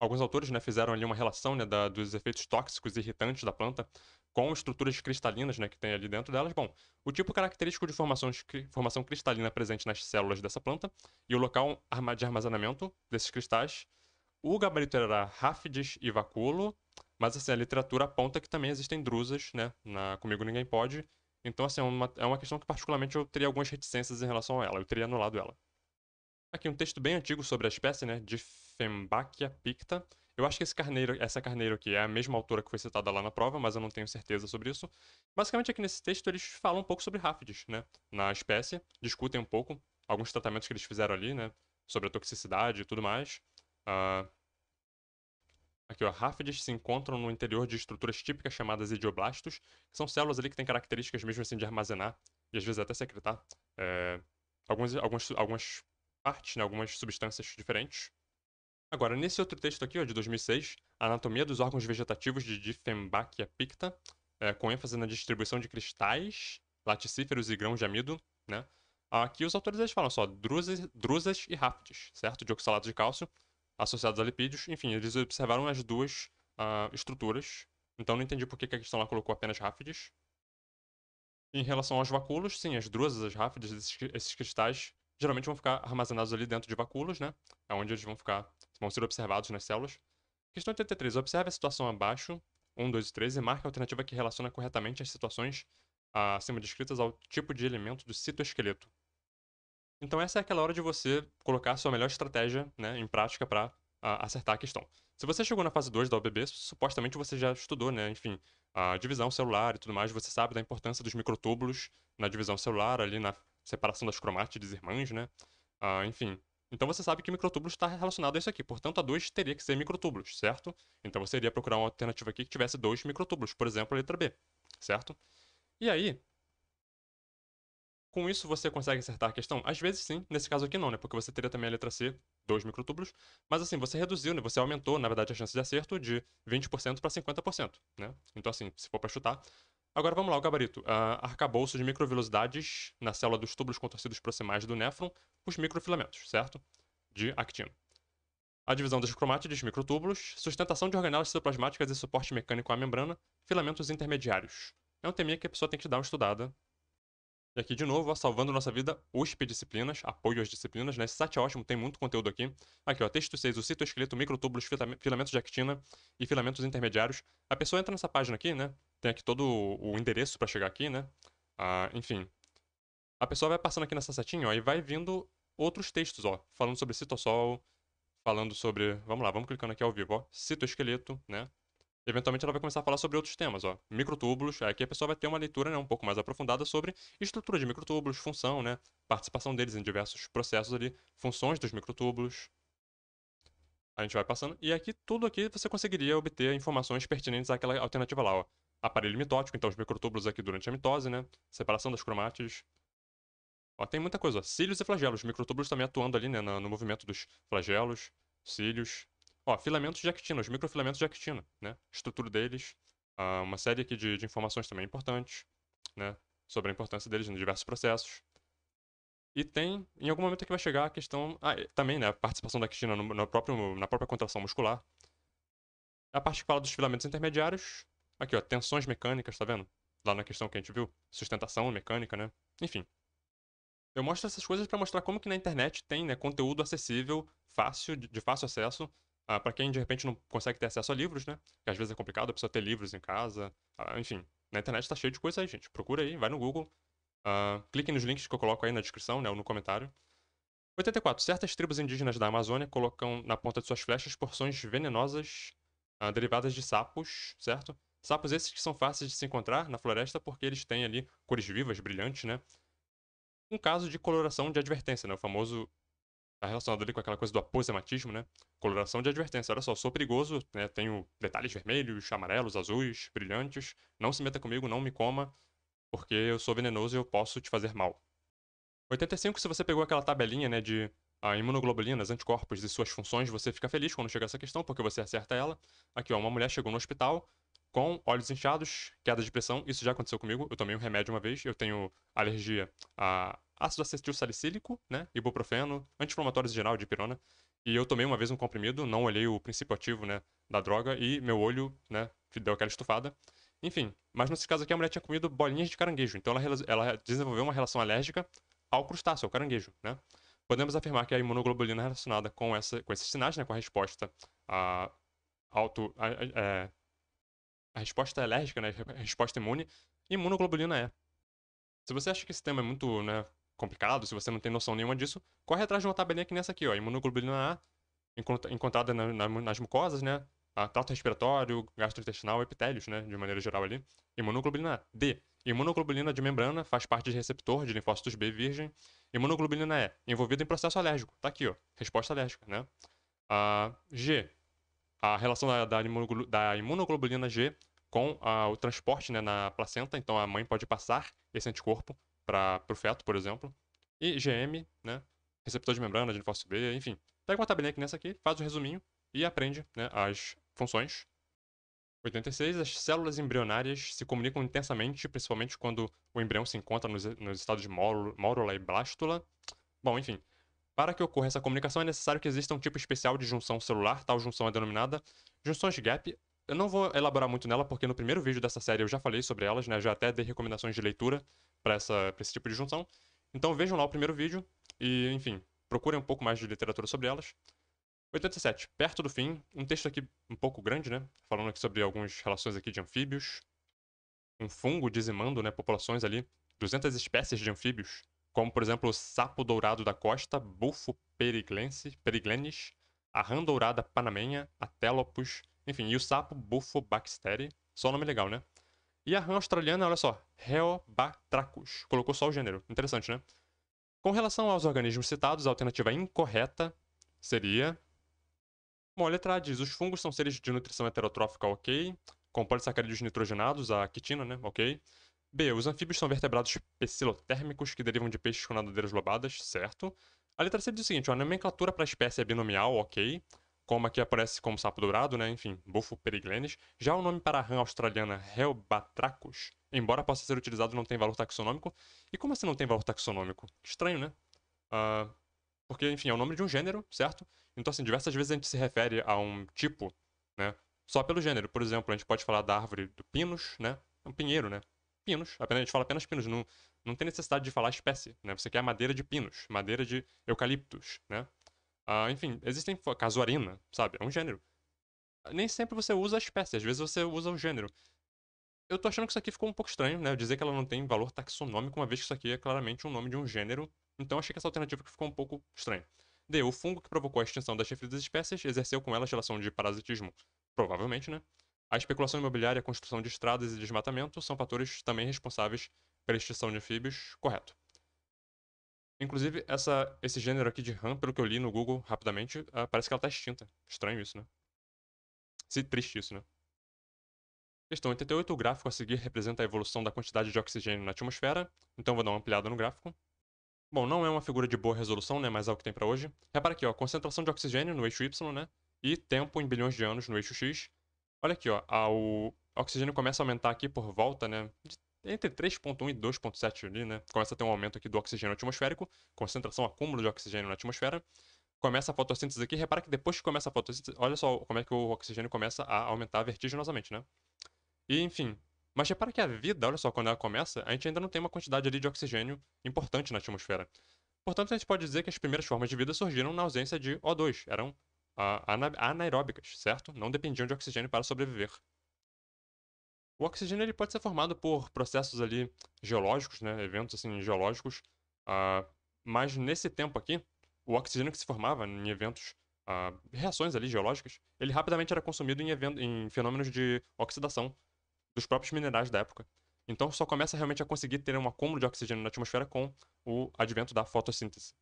Alguns autores né, fizeram ali uma relação né, da, dos efeitos tóxicos e irritantes da planta com estruturas cristalinas né, que tem ali dentro delas. Bom, o tipo característico de formação cristalina presente nas células dessa planta e o local de armazenamento desses cristais. O gabarito era Rafides e vaculo mas, assim, a literatura aponta que também existem drusas, né? Na Comigo Ninguém Pode. Então, assim, é uma, é uma questão que particularmente eu teria algumas reticências em relação a ela. Eu teria anulado ela. Aqui um texto bem antigo sobre a espécie, né? De Fembachia picta. Eu acho que esse carneiro, essa carneiro aqui é a mesma autora que foi citada lá na prova, mas eu não tenho certeza sobre isso. Basicamente, aqui nesse texto, eles falam um pouco sobre ráfides, né? Na espécie, discutem um pouco alguns tratamentos que eles fizeram ali, né? Sobre a toxicidade e tudo mais. Uh, Aqui, ó, ráfides se encontram no interior de estruturas típicas chamadas idioblastos, que são células ali que têm características mesmo assim de armazenar, e às vezes até secretar, é, eh, algumas, algumas, algumas partes, né, algumas substâncias diferentes. Agora, nesse outro texto aqui, ó, de 2006, Anatomia dos órgãos vegetativos de Diffenbachia picta, é, com ênfase na distribuição de cristais, laticíferos e grãos de amido, né? Aqui os autores eles falam só drusas, drusas e ráfides, certo? De oxalato de cálcio, associados a lipídios. Enfim, eles observaram as duas uh, estruturas. Então não entendi por que, a questão lá colocou apenas ráfides. Em relação aos vacúolos, sim, as drusas, as ráfides, esses, esses, cristais, geralmente vão ficar armazenados ali dentro de vacúolos, né? É onde eles vão ficar, vão ser observados nas células. Questão 83. Observe a situação abaixo, 1, 2 e 3, e marque a alternativa que relaciona corretamente as situações ah, acima descritas ao tipo de elemento do citoesqueleto. Então essa é aquela hora de você colocar a sua melhor estratégia né, em prática para acertar a questão. Se você chegou na fase 2 da OBB, supostamente você já estudou, né, enfim, a divisão celular e tudo mais, você sabe da importância dos microtúbulos na divisão celular, ali na separação das cromátides irmãs, né? enfim. Então você sabe que microtúbulos está relacionado a isso aqui, portanto a 2 teria que ser microtúbulos, certo? Então você iria procurar uma alternativa aqui que tivesse dois microtúbulos, por exemplo, a letra B, certo? E aí, com isso, você consegue acertar a questão? Às vezes sim, nesse caso aqui não, né? Porque você teria também a letra C, dois microtúbulos, mas assim, você reduziu, né? Você aumentou, na verdade, a chance de acerto de 20% para 50%, né? Então assim, se for para chutar... Agora vamos lá, o gabarito. Uh, ah, arcabouço de microvelocidades na célula dos túbulos contorcidos proximais do néfron, os microfilamentos, certo? De actina. A divisão das cromátides, microtúbulos, sustentação de organelas citoplasmáticas e suporte mecânico à membrana, filamentos intermediários. É um teminha que a pessoa tem que dar uma estudada e aqui de novo, ó, salvando nossa vida, USP disciplinas, apoio às disciplinas, né? Esse site é ótimo, tem muito conteúdo aqui. Aqui, ó, texto 6, o citoesqueleto, microtúbulos, filamentos de actina e filamentos intermediários. A pessoa entra nessa página aqui, né? Tem aqui todo o endereço para chegar aqui, né? Ah, enfim. A pessoa vai passando aqui nessa setinha, ó, e vai vindo outros textos, ó, falando sobre citossol, falando sobre, vamos lá, vamos clicando aqui ao vivo, ó, citoesqueleto, né? Eventualmente ela vai começar a falar sobre outros temas, ó, microtúbulos, aqui a pessoa vai ter uma leitura né, um pouco mais aprofundada sobre estrutura de microtúbulos, função, né, participação deles em diversos processos ali, funções dos microtúbulos. A gente vai passando, e aqui, tudo aqui, você conseguiria obter informações pertinentes àquela alternativa lá, ó. Aparelho mitótico, então os microtúbulos aqui durante a mitose, né, separação das cromátides. Ó, tem muita coisa, ó, cílios e flagelos, microtúbulos também atuando ali, né, no movimento dos flagelos, cílios, Ó, filamentos de actina, os microfilamentos de actina, né? Estrutura deles, ah, uma série aqui de, de, informações também importantes, né? Sobre a importância deles em diversos processos. E tem, em algum momento que vai chegar a questão, ah, também, né? A participação da actina no, no próprio, na própria contração muscular. A parte que fala dos filamentos intermediários, aqui, ó, tensões mecânicas, tá vendo? Lá na questão que a gente viu, sustentação mecânica, né? Enfim. Eu mostro essas coisas para mostrar como que na internet tem né, conteúdo acessível, fácil, de fácil acesso, ah, para quem de repente não consegue ter acesso a livros, né? Que às vezes é complicado a pessoa ter livros em casa. Ah, enfim, na internet tá cheio de coisa aí, gente. Procura aí, vai no Google. Ah, clique nos links que eu coloco aí na descrição, né? Ou no comentário. 84. Certas tribos indígenas da Amazônia colocam na ponta de suas flechas porções venenosas ah, derivadas de sapos, certo? Sapos esses que são fáceis de se encontrar na floresta porque eles têm ali cores vivas, brilhantes, né? Um caso de coloração de advertência, né? O famoso Tá relacionado ali com aquela coisa do aposematismo, né? Coloração de advertência. Olha só, sou perigoso, né? Tenho detalhes vermelhos, amarelos, azuis, brilhantes. Não se meta comigo, não me coma, porque eu sou venenoso e eu posso te fazer mal. 85, se você pegou aquela tabelinha, né, de ah, imunoglobulinas, anticorpos e suas funções, você fica feliz quando chega essa questão, porque você acerta ela. Aqui, ó, uma mulher chegou no hospital com olhos inchados, queda de pressão, isso já aconteceu comigo, eu tomei um remédio uma vez, eu tenho alergia a ácido acetil salicílico, né? Ibuprofeno, anti-inflamatórios geral, de pirona. E eu tomei uma vez um comprimido, não olhei o princípio ativo, né, da droga e meu olho, né, deu aquela estufada. Enfim, mas nesse caso aqui a mulher tinha comido bolinhas de caranguejo, então ela, ela desenvolveu uma relação alérgica ao crustáceo, ao caranguejo, né? Podemos afirmar que a imunoglobulina é relacionada com, essa, com esses sinais, né, com a resposta a auto... A, a, é, a resposta alérgica, né, a resposta imune, imunoglobulina é. Se você acha que esse tema é muito, né, complicado, se você não tem noção nenhuma disso, corre atrás de uma tabelinha que nessa aqui, ó. Imunoglobulina A, encontrada na, na, nas mucosas, né? A trato respiratório, gastrointestinal, epitélios, né? De maneira geral ali. Imunoglobulina D. Imunoglobulina de membrana faz parte de receptor de linfócitos B virgem. Imunoglobulina E, envolvida em processo alérgico. Tá aqui, ó. Resposta alérgica, né? A G. A relação da, da, imunoglo, da imunoglobulina G com a, o transporte né, na placenta, então a mãe pode passar esse anticorpo para o feto, por exemplo. E GM, né? Receptor de membrana, de B, enfim. Pega uma tabelinha aqui nessa aqui, faz o um resuminho e aprende né, as funções. 86. As células embrionárias se comunicam intensamente, principalmente quando o embrião se encontra nos, nos estados de mórula e blástula. Bom, enfim. Para que ocorra essa comunicação é necessário que exista um tipo especial de junção celular, tal junção é denominada junções gap. Eu não vou elaborar muito nela, porque no primeiro vídeo dessa série eu já falei sobre elas, né? Já até dei recomendações de leitura para esse tipo de junção. Então vejam lá o primeiro vídeo e, enfim, procurem um pouco mais de literatura sobre elas. 87. Perto do fim, um texto aqui um pouco grande, né? Falando aqui sobre algumas relações aqui de anfíbios. Um fungo dizimando, né, populações ali. 200 espécies de anfíbios, como por exemplo o sapo dourado da costa, bufo periglense, periglenis, a rã dourada panamenha, a telopus, enfim, e o sapo bufo baxteri. Só nome legal, né? E a rã australiana, olha só, Reobatracus Colocou só o gênero. Interessante, né? Com relação aos organismos citados, a alternativa incorreta seria... Bom, a letra A diz, os fungos são seres de nutrição heterotrófica, ok. Com polissacarídeos nitrogenados, a quitina, né, ok. B, os anfíbios são vertebrados psilotérmicos que derivam de peixes com nadadeiras lobadas, certo. A letra C diz o seguinte, a nomenclatura para a espécie é binomial, ok como aqui aparece como sapo dourado, né? Enfim, bufo periglenes. Já o nome para a rã australiana Helbatracus, embora possa ser utilizado, não tem valor taxonômico. E como assim não tem valor taxonômico? Estranho, né? Uh, porque, enfim, é o nome de um gênero, certo? Então, assim, diversas vezes a gente se refere a um tipo, né? Só pelo gênero. Por exemplo, a gente pode falar da árvore do pinos, né? É um pinheiro, né? Pinos. Apenas, a gente fala apenas pinos. Não, não tem necessidade de falar espécie, né? Você quer madeira de pinos, madeira de eucaliptos, né? Uh, enfim, existem casuarina, sabe? É um gênero. Nem sempre você usa a espécie, às vezes você usa o gênero. Eu tô achando que isso aqui ficou um pouco estranho, né? Dizer que ela não tem valor taxonômico, uma vez que isso aqui é claramente um nome de um gênero. Então achei que essa alternativa ficou um pouco estranha. D. O fungo que provocou a extinção das referidas espécies exerceu com elas relação de parasitismo. Provavelmente, né? A especulação imobiliária, a construção de estradas e desmatamento são fatores também responsáveis pela extinção de anfíbios, correto. Inclusive, essa, esse gênero aqui de RAM, pelo que eu li no Google rapidamente, uh, parece que ela tá extinta. Estranho isso, né? Se triste isso, né? Questão 88, o gráfico a seguir representa a evolução da quantidade de oxigênio na atmosfera, então vou dar uma ampliada no gráfico. Bom, não é uma figura de boa resolução, né, mas é o que tem para hoje. Repara aqui, ó, concentração de oxigênio no eixo Y, né, e tempo em bilhões de anos no eixo X. Olha aqui, ó, o oxigênio começa a aumentar aqui por volta, né, de entre 3.1 e 2.7 ali, né? Começa a ter um aumento aqui do oxigênio atmosférico, concentração, acúmulo de oxigênio na atmosfera. Começa a fotossíntese aqui, repara que depois que começa a fotossíntese, olha só como é que o oxigênio começa a aumentar vertiginosamente, né? E enfim, mas repara que a vida, olha só, quando ela começa, a gente ainda não tem uma quantidade ali de oxigênio importante na atmosfera. Portanto, a gente pode dizer que as primeiras formas de vida surgiram na ausência de O2, eram uh, anaeróbicas, certo? Não dependiam de oxigênio para sobreviver. O oxigênio ele pode ser formado por processos ali geológicos, né, eventos assim geológicos, uh, mas nesse tempo aqui, o oxigênio que se formava em eventos, uh, reações ali geológicas, ele rapidamente era consumido em, evento, em fenômenos de oxidação dos próprios minerais da época. Então só começa realmente a conseguir ter um acúmulo de oxigênio na atmosfera com o advento da fotossíntese.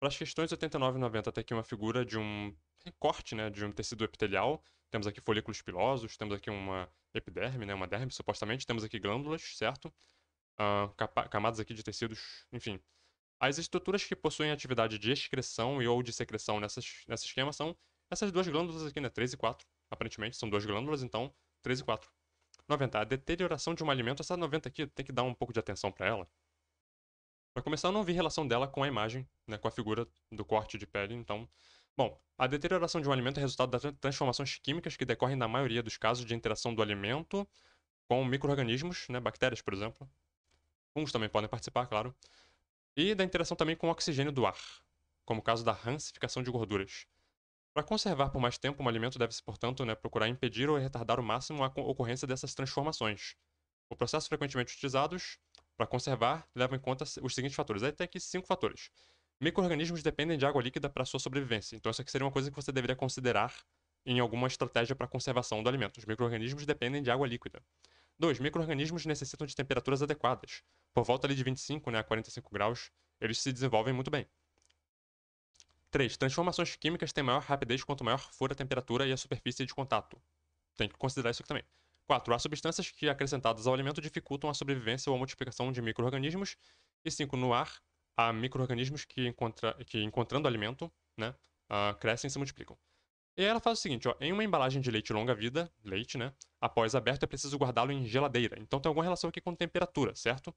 Para as questões 89 e 90, até tá aqui uma figura de um recorte né, de um tecido epitelial. Temos aqui folículos pilosos, temos aqui uma epiderme, né, uma derme, supostamente. Temos aqui glândulas, certo? Uh, camadas aqui de tecidos, enfim. As estruturas que possuem atividade de excreção e ou de secreção nessas, nesse esquema são essas duas glândulas aqui, né? 3 e 4. Aparentemente, são duas glândulas, então 3 e 4. 90. A deterioração de um alimento, essa 90 aqui, tem que dar um pouco de atenção para ela. Para começar, eu não vi relação dela com a imagem, né, com a figura do corte de pele, então... Bom, a deterioração de um alimento é resultado das transformações químicas que decorrem na maioria dos casos de interação do alimento com micro-organismos, né, bactérias, por exemplo. Fungos também podem participar, claro. E da interação também com o oxigênio do ar, como o caso da rancificação de gorduras. Para conservar por mais tempo um alimento, deve-se, portanto, né, procurar impedir ou retardar o máximo a ocorrência dessas transformações. o processos frequentemente utilizados para conservar, levam em conta os seguintes fatores. Aí tem aqui cinco fatores. Microorganismos dependem de água líquida para sua sobrevivência. Então, isso aqui seria uma coisa que você deveria considerar em alguma estratégia para conservação do alimento. Os microorganismos dependem de água líquida. Dois, Microorganismos necessitam de temperaturas adequadas. Por volta ali de 25 né, a 45 graus, eles se desenvolvem muito bem. 3. Transformações químicas têm maior rapidez quanto maior for a temperatura e a superfície de contato. Tem que considerar isso aqui também. 4. Há substâncias que, acrescentadas ao alimento, dificultam a sobrevivência ou a multiplicação de micro-organismos. E 5. No ar, há micro-organismos que, encontra, que, encontrando alimento, né, uh, crescem e se multiplicam. E ela faz o seguinte, ó, em uma embalagem de leite longa vida, leite, né, após aberto é preciso guardá-lo em geladeira. Então tem alguma relação aqui com temperatura, certo?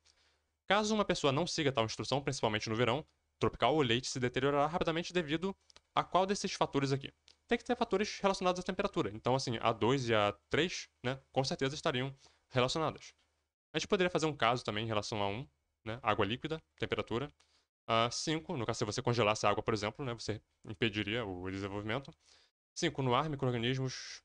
Caso uma pessoa não siga tal instrução, principalmente no verão tropical, o leite se deteriorará rapidamente devido a qual desses fatores aqui? tem que ter fatores relacionados à temperatura. Então, assim, a 2 e a 3, né, com certeza estariam relacionadas. A gente poderia fazer um caso também em relação a 1, um, né, água líquida, temperatura. A 5, no caso, se você congelasse a água, por exemplo, né, você impediria o desenvolvimento. 5, no ar, micro-organismos,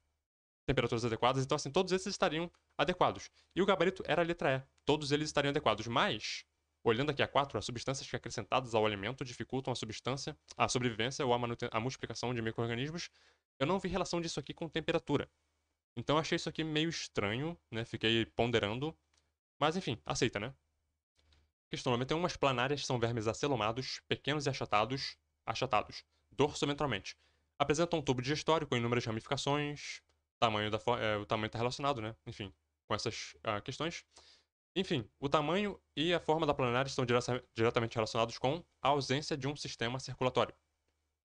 temperaturas adequadas. Então, assim, todos esses estariam adequados. E o gabarito era a letra E. Todos eles estariam adequados, mas Olhando aqui a 4, as substâncias que acrescentadas ao alimento dificultam a substância, a sobrevivência ou a, a multiplicação de micro-organismos. Eu não vi relação disso aqui com temperatura. Então achei isso aqui meio estranho, né? Fiquei ponderando. Mas enfim, aceita, né? Questão 91. As planárias são vermes acelomados, pequenos e achatados, achatados, dorsoventralmente. Apresentam um tubo digestório com inúmeras ramificações. Tamanho da, é, o tamanho está relacionado, né? Enfim, com essas uh, questões. Enfim, o tamanho e a forma da planária estão diretamente relacionados com a ausência de um sistema circulatório.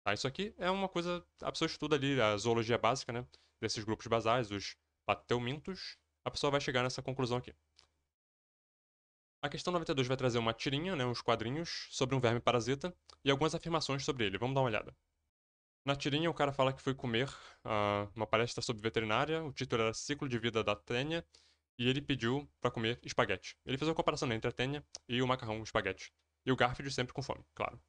Tá, isso aqui é uma coisa, a pessoa estuda ali a zoologia básica, né? Desses grupos basais, os pateumintos, a pessoa vai chegar nessa conclusão aqui. A questão 92 vai trazer uma tirinha, né, uns quadrinhos, sobre um verme parasita e algumas afirmações sobre ele. Vamos dar uma olhada. Na tirinha, o cara fala que foi comer uh, uma palestra sobre veterinária, o título era Ciclo de Vida da Tênia e ele pediu para comer espaguete. Ele fez uma comparação entre a Tênia e o macarrão espaguete. E o Garfield sempre com fome, claro.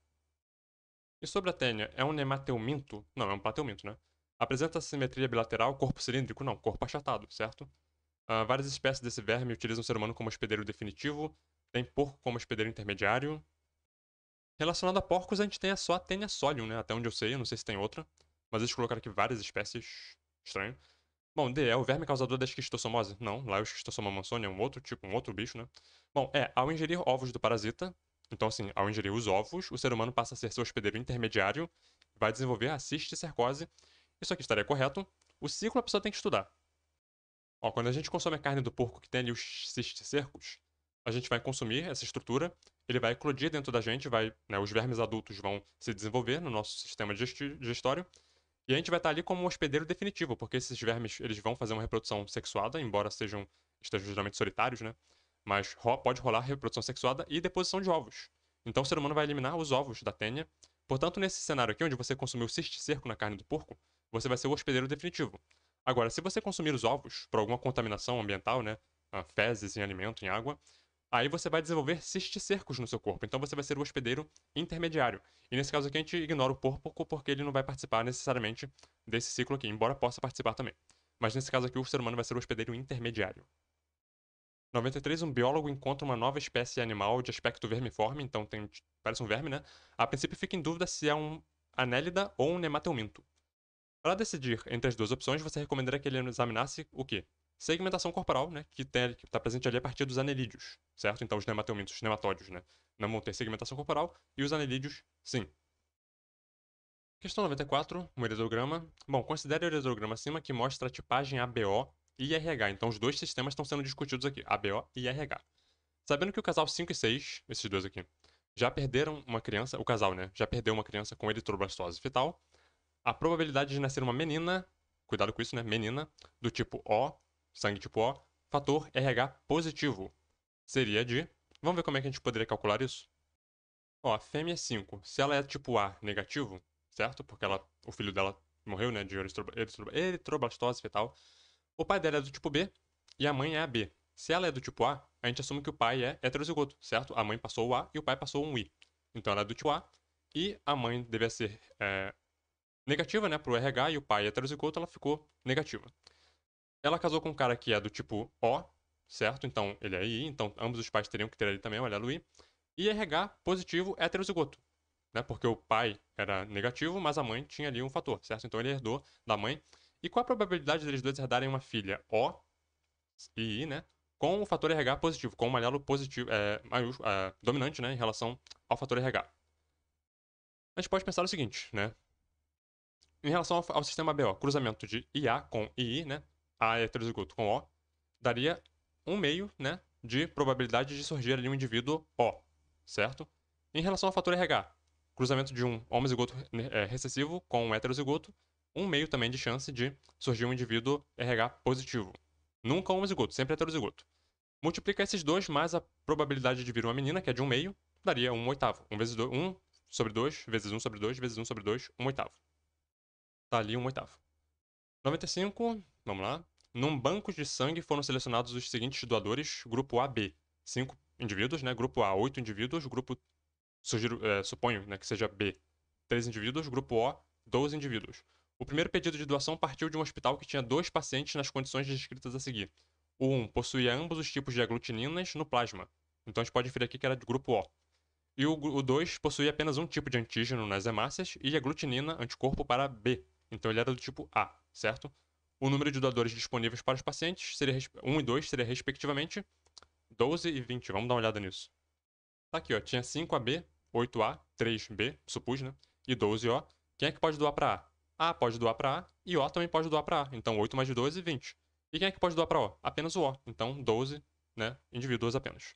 E sobre a Tênia, é um nemateuminto? Não, é um plateuminto, né? Apresenta simetria bilateral, corpo cilíndrico? Não, corpo achatado, certo? Uh, várias espécies desse verme utilizam o ser humano como hospedeiro definitivo, tem porco como hospedeiro intermediário. Relacionado a porcos, a gente tem só a Tênia solium, né? Até onde eu sei, eu não sei se tem outra. Mas eles colocaram aqui várias espécies. Estranho. Bom, D é o verme causador da esquistossomose? Não, lá é o esquistossoma mansoni, é um outro tipo, um outro bicho, né? Bom, é, ao ingerir ovos do parasita, então assim, ao ingerir os ovos, o ser humano passa a ser seu hospedeiro intermediário, vai desenvolver a cisticercose. Isso aqui estaria correto. O ciclo a pessoa tem que estudar. Ó, quando a gente consome a carne do porco que tem ali os cisticercos, a gente vai consumir essa estrutura, ele vai eclodir dentro da gente, vai, né, os vermes adultos vão se desenvolver no nosso sistema digestório, e a gente vai estar ali como um hospedeiro definitivo, porque esses vermes eles vão fazer uma reprodução sexuada, embora sejam estejam geralmente solitários, né? Mas ro pode rolar reprodução sexuada e deposição de ovos. Então o ser humano vai eliminar os ovos da tênia. Portanto, nesse cenário aqui, onde você consumiu cisticerco na carne do porco, você vai ser o hospedeiro definitivo. Agora, se você consumir os ovos por alguma contaminação ambiental, né? Ah, fezes em alimento, em água, aí você vai desenvolver cisticercos no seu corpo. Então você vai ser o hospedeiro intermediário. E nesse caso aqui a gente ignora o porco porque ele não vai participar necessariamente desse ciclo aqui, embora possa participar também. Mas nesse caso aqui o ser humano vai ser o hospedeiro intermediário. 93, um biólogo encontra uma nova espécie animal de aspecto vermiforme, então tem, parece um verme, né? A princípio fica em dúvida se é um anélida ou um nemateuminto. Para decidir entre as duas opções, você recomendaria que ele examinasse o quê? segmentação corporal, né, que está presente ali a partir dos anelídeos, certo? Então os nematelmintos, os nematódios, né, não vão ter segmentação corporal e os anelídeos, sim. Questão 94, um eredograma. Bom, considere o eredograma acima que mostra a tipagem ABO e RH. Então os dois sistemas estão sendo discutidos aqui, ABO e RH. Sabendo que o casal 5 e 6, esses dois aqui, já perderam uma criança, o casal, né, já perdeu uma criança com eritroblastose fetal, a probabilidade de nascer uma menina, cuidado com isso, né, menina, do tipo O sangue tipo O, fator RH positivo. Seria de. Vamos ver como é que a gente poderia calcular isso? Ó, fêmea 5, se ela é tipo A negativo, certo? Porque ela, o filho dela morreu, né, de eritroblastose fetal. O pai dela é do tipo B e a mãe é AB. Se ela é do tipo A, a gente assume que o pai é heterozigoto, certo? A mãe passou o A e o pai passou um I. Então ela é do tipo A e a mãe devia ser é, negativa, né, pro RH e o pai é heterozigoto, ela ficou negativa. Ela casou com um cara que é do tipo O, certo? Então ele é I, então ambos os pais teriam que ter ali também o alelo I. E RH positivo heterozigoto, né? Porque o pai era negativo, mas a mãe tinha ali um fator, certo? Então ele herdou da mãe. E qual a probabilidade deles dois herdarem uma filha O e I, né? Com o fator RH positivo, com um alelo positivo, é, maiúsculo, é, dominante, né? Em relação ao fator RH. A gente pode pensar o seguinte, né? Em relação ao, ao sistema BO, cruzamento de IA com II, né? a heterozigoto com O, daria um meio, né, de probabilidade de surgir ali um indivíduo O, certo? Em relação ao fator RH, cruzamento de um homozigoto né, é, recessivo com um heterozigoto, um meio também de chance de surgir um indivíduo RH positivo. Nunca homozigoto, sempre heterozigoto. Multiplica esses dois mais a probabilidade de vir uma menina, que é de um meio, daria um oitavo. um vezes dois um sobre dois vezes um sobre dois vezes um sobre dois um oitavo. Tá ali um oitavo. 95, vamos lá. Num banco de sangue foram selecionados os seguintes doadores, grupo AB, 5 indivíduos, né? Grupo A, 8 indivíduos, grupo sugiro, é, suponho né, que seja B, 3 indivíduos, grupo O, 12 indivíduos. O primeiro pedido de doação partiu de um hospital que tinha dois pacientes nas condições descritas a seguir. O 1 possuía ambos os tipos de aglutininas no plasma, então a gente pode inferir aqui que era de grupo O. E o 2 possuía apenas um tipo de antígeno nas hemácias e aglutinina, anticorpo para B, então ele era do tipo A, certo? O número de doadores disponíveis para os pacientes seria 1 e 2 seria respectivamente 12 e 20. Vamos dar uma olhada nisso. Tá aqui, ó. Tinha 5AB, 8A, 3B, supus, né? E 12O. Quem é que pode doar para A? A pode doar para A e O também pode doar para A. Então, 8 mais 12, 20. E quem é que pode doar para O? Apenas o O. Então, 12, né? Indivíduos apenas.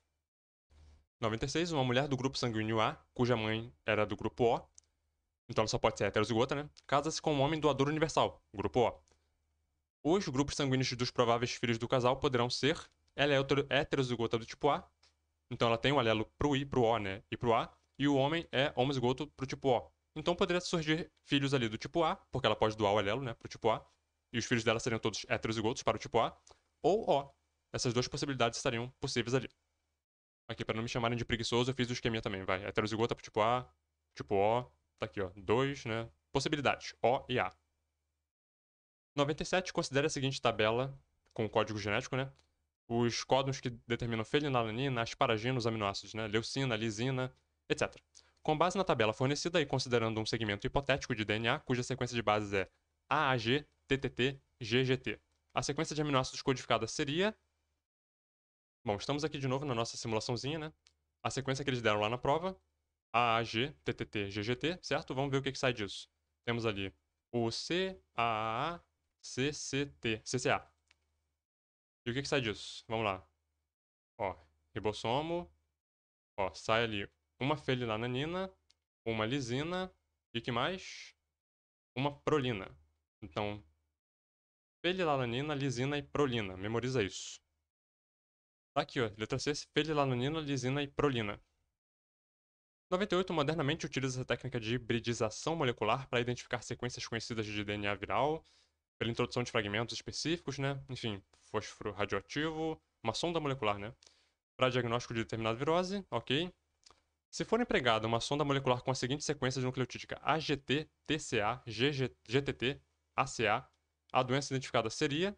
96, uma mulher do grupo sanguíneo A, cuja mãe era do grupo O. Então, ela só pode ser heterozigota, né? Casa-se com um homem doador universal, grupo O. Os grupos sanguíneos dos prováveis filhos do casal poderão ser. Ela é heterozigota do tipo A, então ela tem o alelo pro I, pro O, né? E pro A. E o homem é homozigoto pro tipo O. Então poderia surgir filhos ali do tipo A, porque ela pode doar o alelo, né? Pro tipo A. E os filhos dela seriam todos heterozigotos para o tipo A. Ou O. Essas duas possibilidades estariam possíveis ali. Aqui, para não me chamarem de preguiçoso, eu fiz o esqueminha também, vai. Heterozigota pro tipo A, tipo O. Tá aqui, ó. Dois, né? Possibilidades. O e A. 97 considera a seguinte tabela, com código genético, né? Os códons que determinam fenilalanina, asparagina, os aminoácidos, né? Leucina, lisina, etc. Com base na tabela fornecida e considerando um segmento hipotético de DNA, cuja sequência de bases é AAG, TTT, GGT. A sequência de aminoácidos codificada seria... Bom, estamos aqui de novo na nossa simulaçãozinha, né? A sequência que eles deram lá na prova, AAG, TTT, GGT, certo? Vamos ver o que, que sai disso. Temos ali o C, AAA, CCT, CCA. E o que que sai disso? Vamos lá. Ó, ribossomo. Ó, sai ali uma felilananina, uma lisina e que mais? Uma prolina. Então, felilananina, lisina e prolina. Memoriza isso. Tá aqui, ó. Letra C, felilalanina, lisina e prolina. 98 modernamente utiliza essa técnica de hibridização molecular para identificar sequências conhecidas de DNA viral pela introdução de fragmentos específicos, né? Enfim, fósforo radioativo, uma sonda molecular, né? Para diagnóstico de determinada virose, ok. Se for empregada uma sonda molecular com a seguinte sequência de nucleotídica AGT, TCA, GG, GTT, ACA, a doença identificada seria.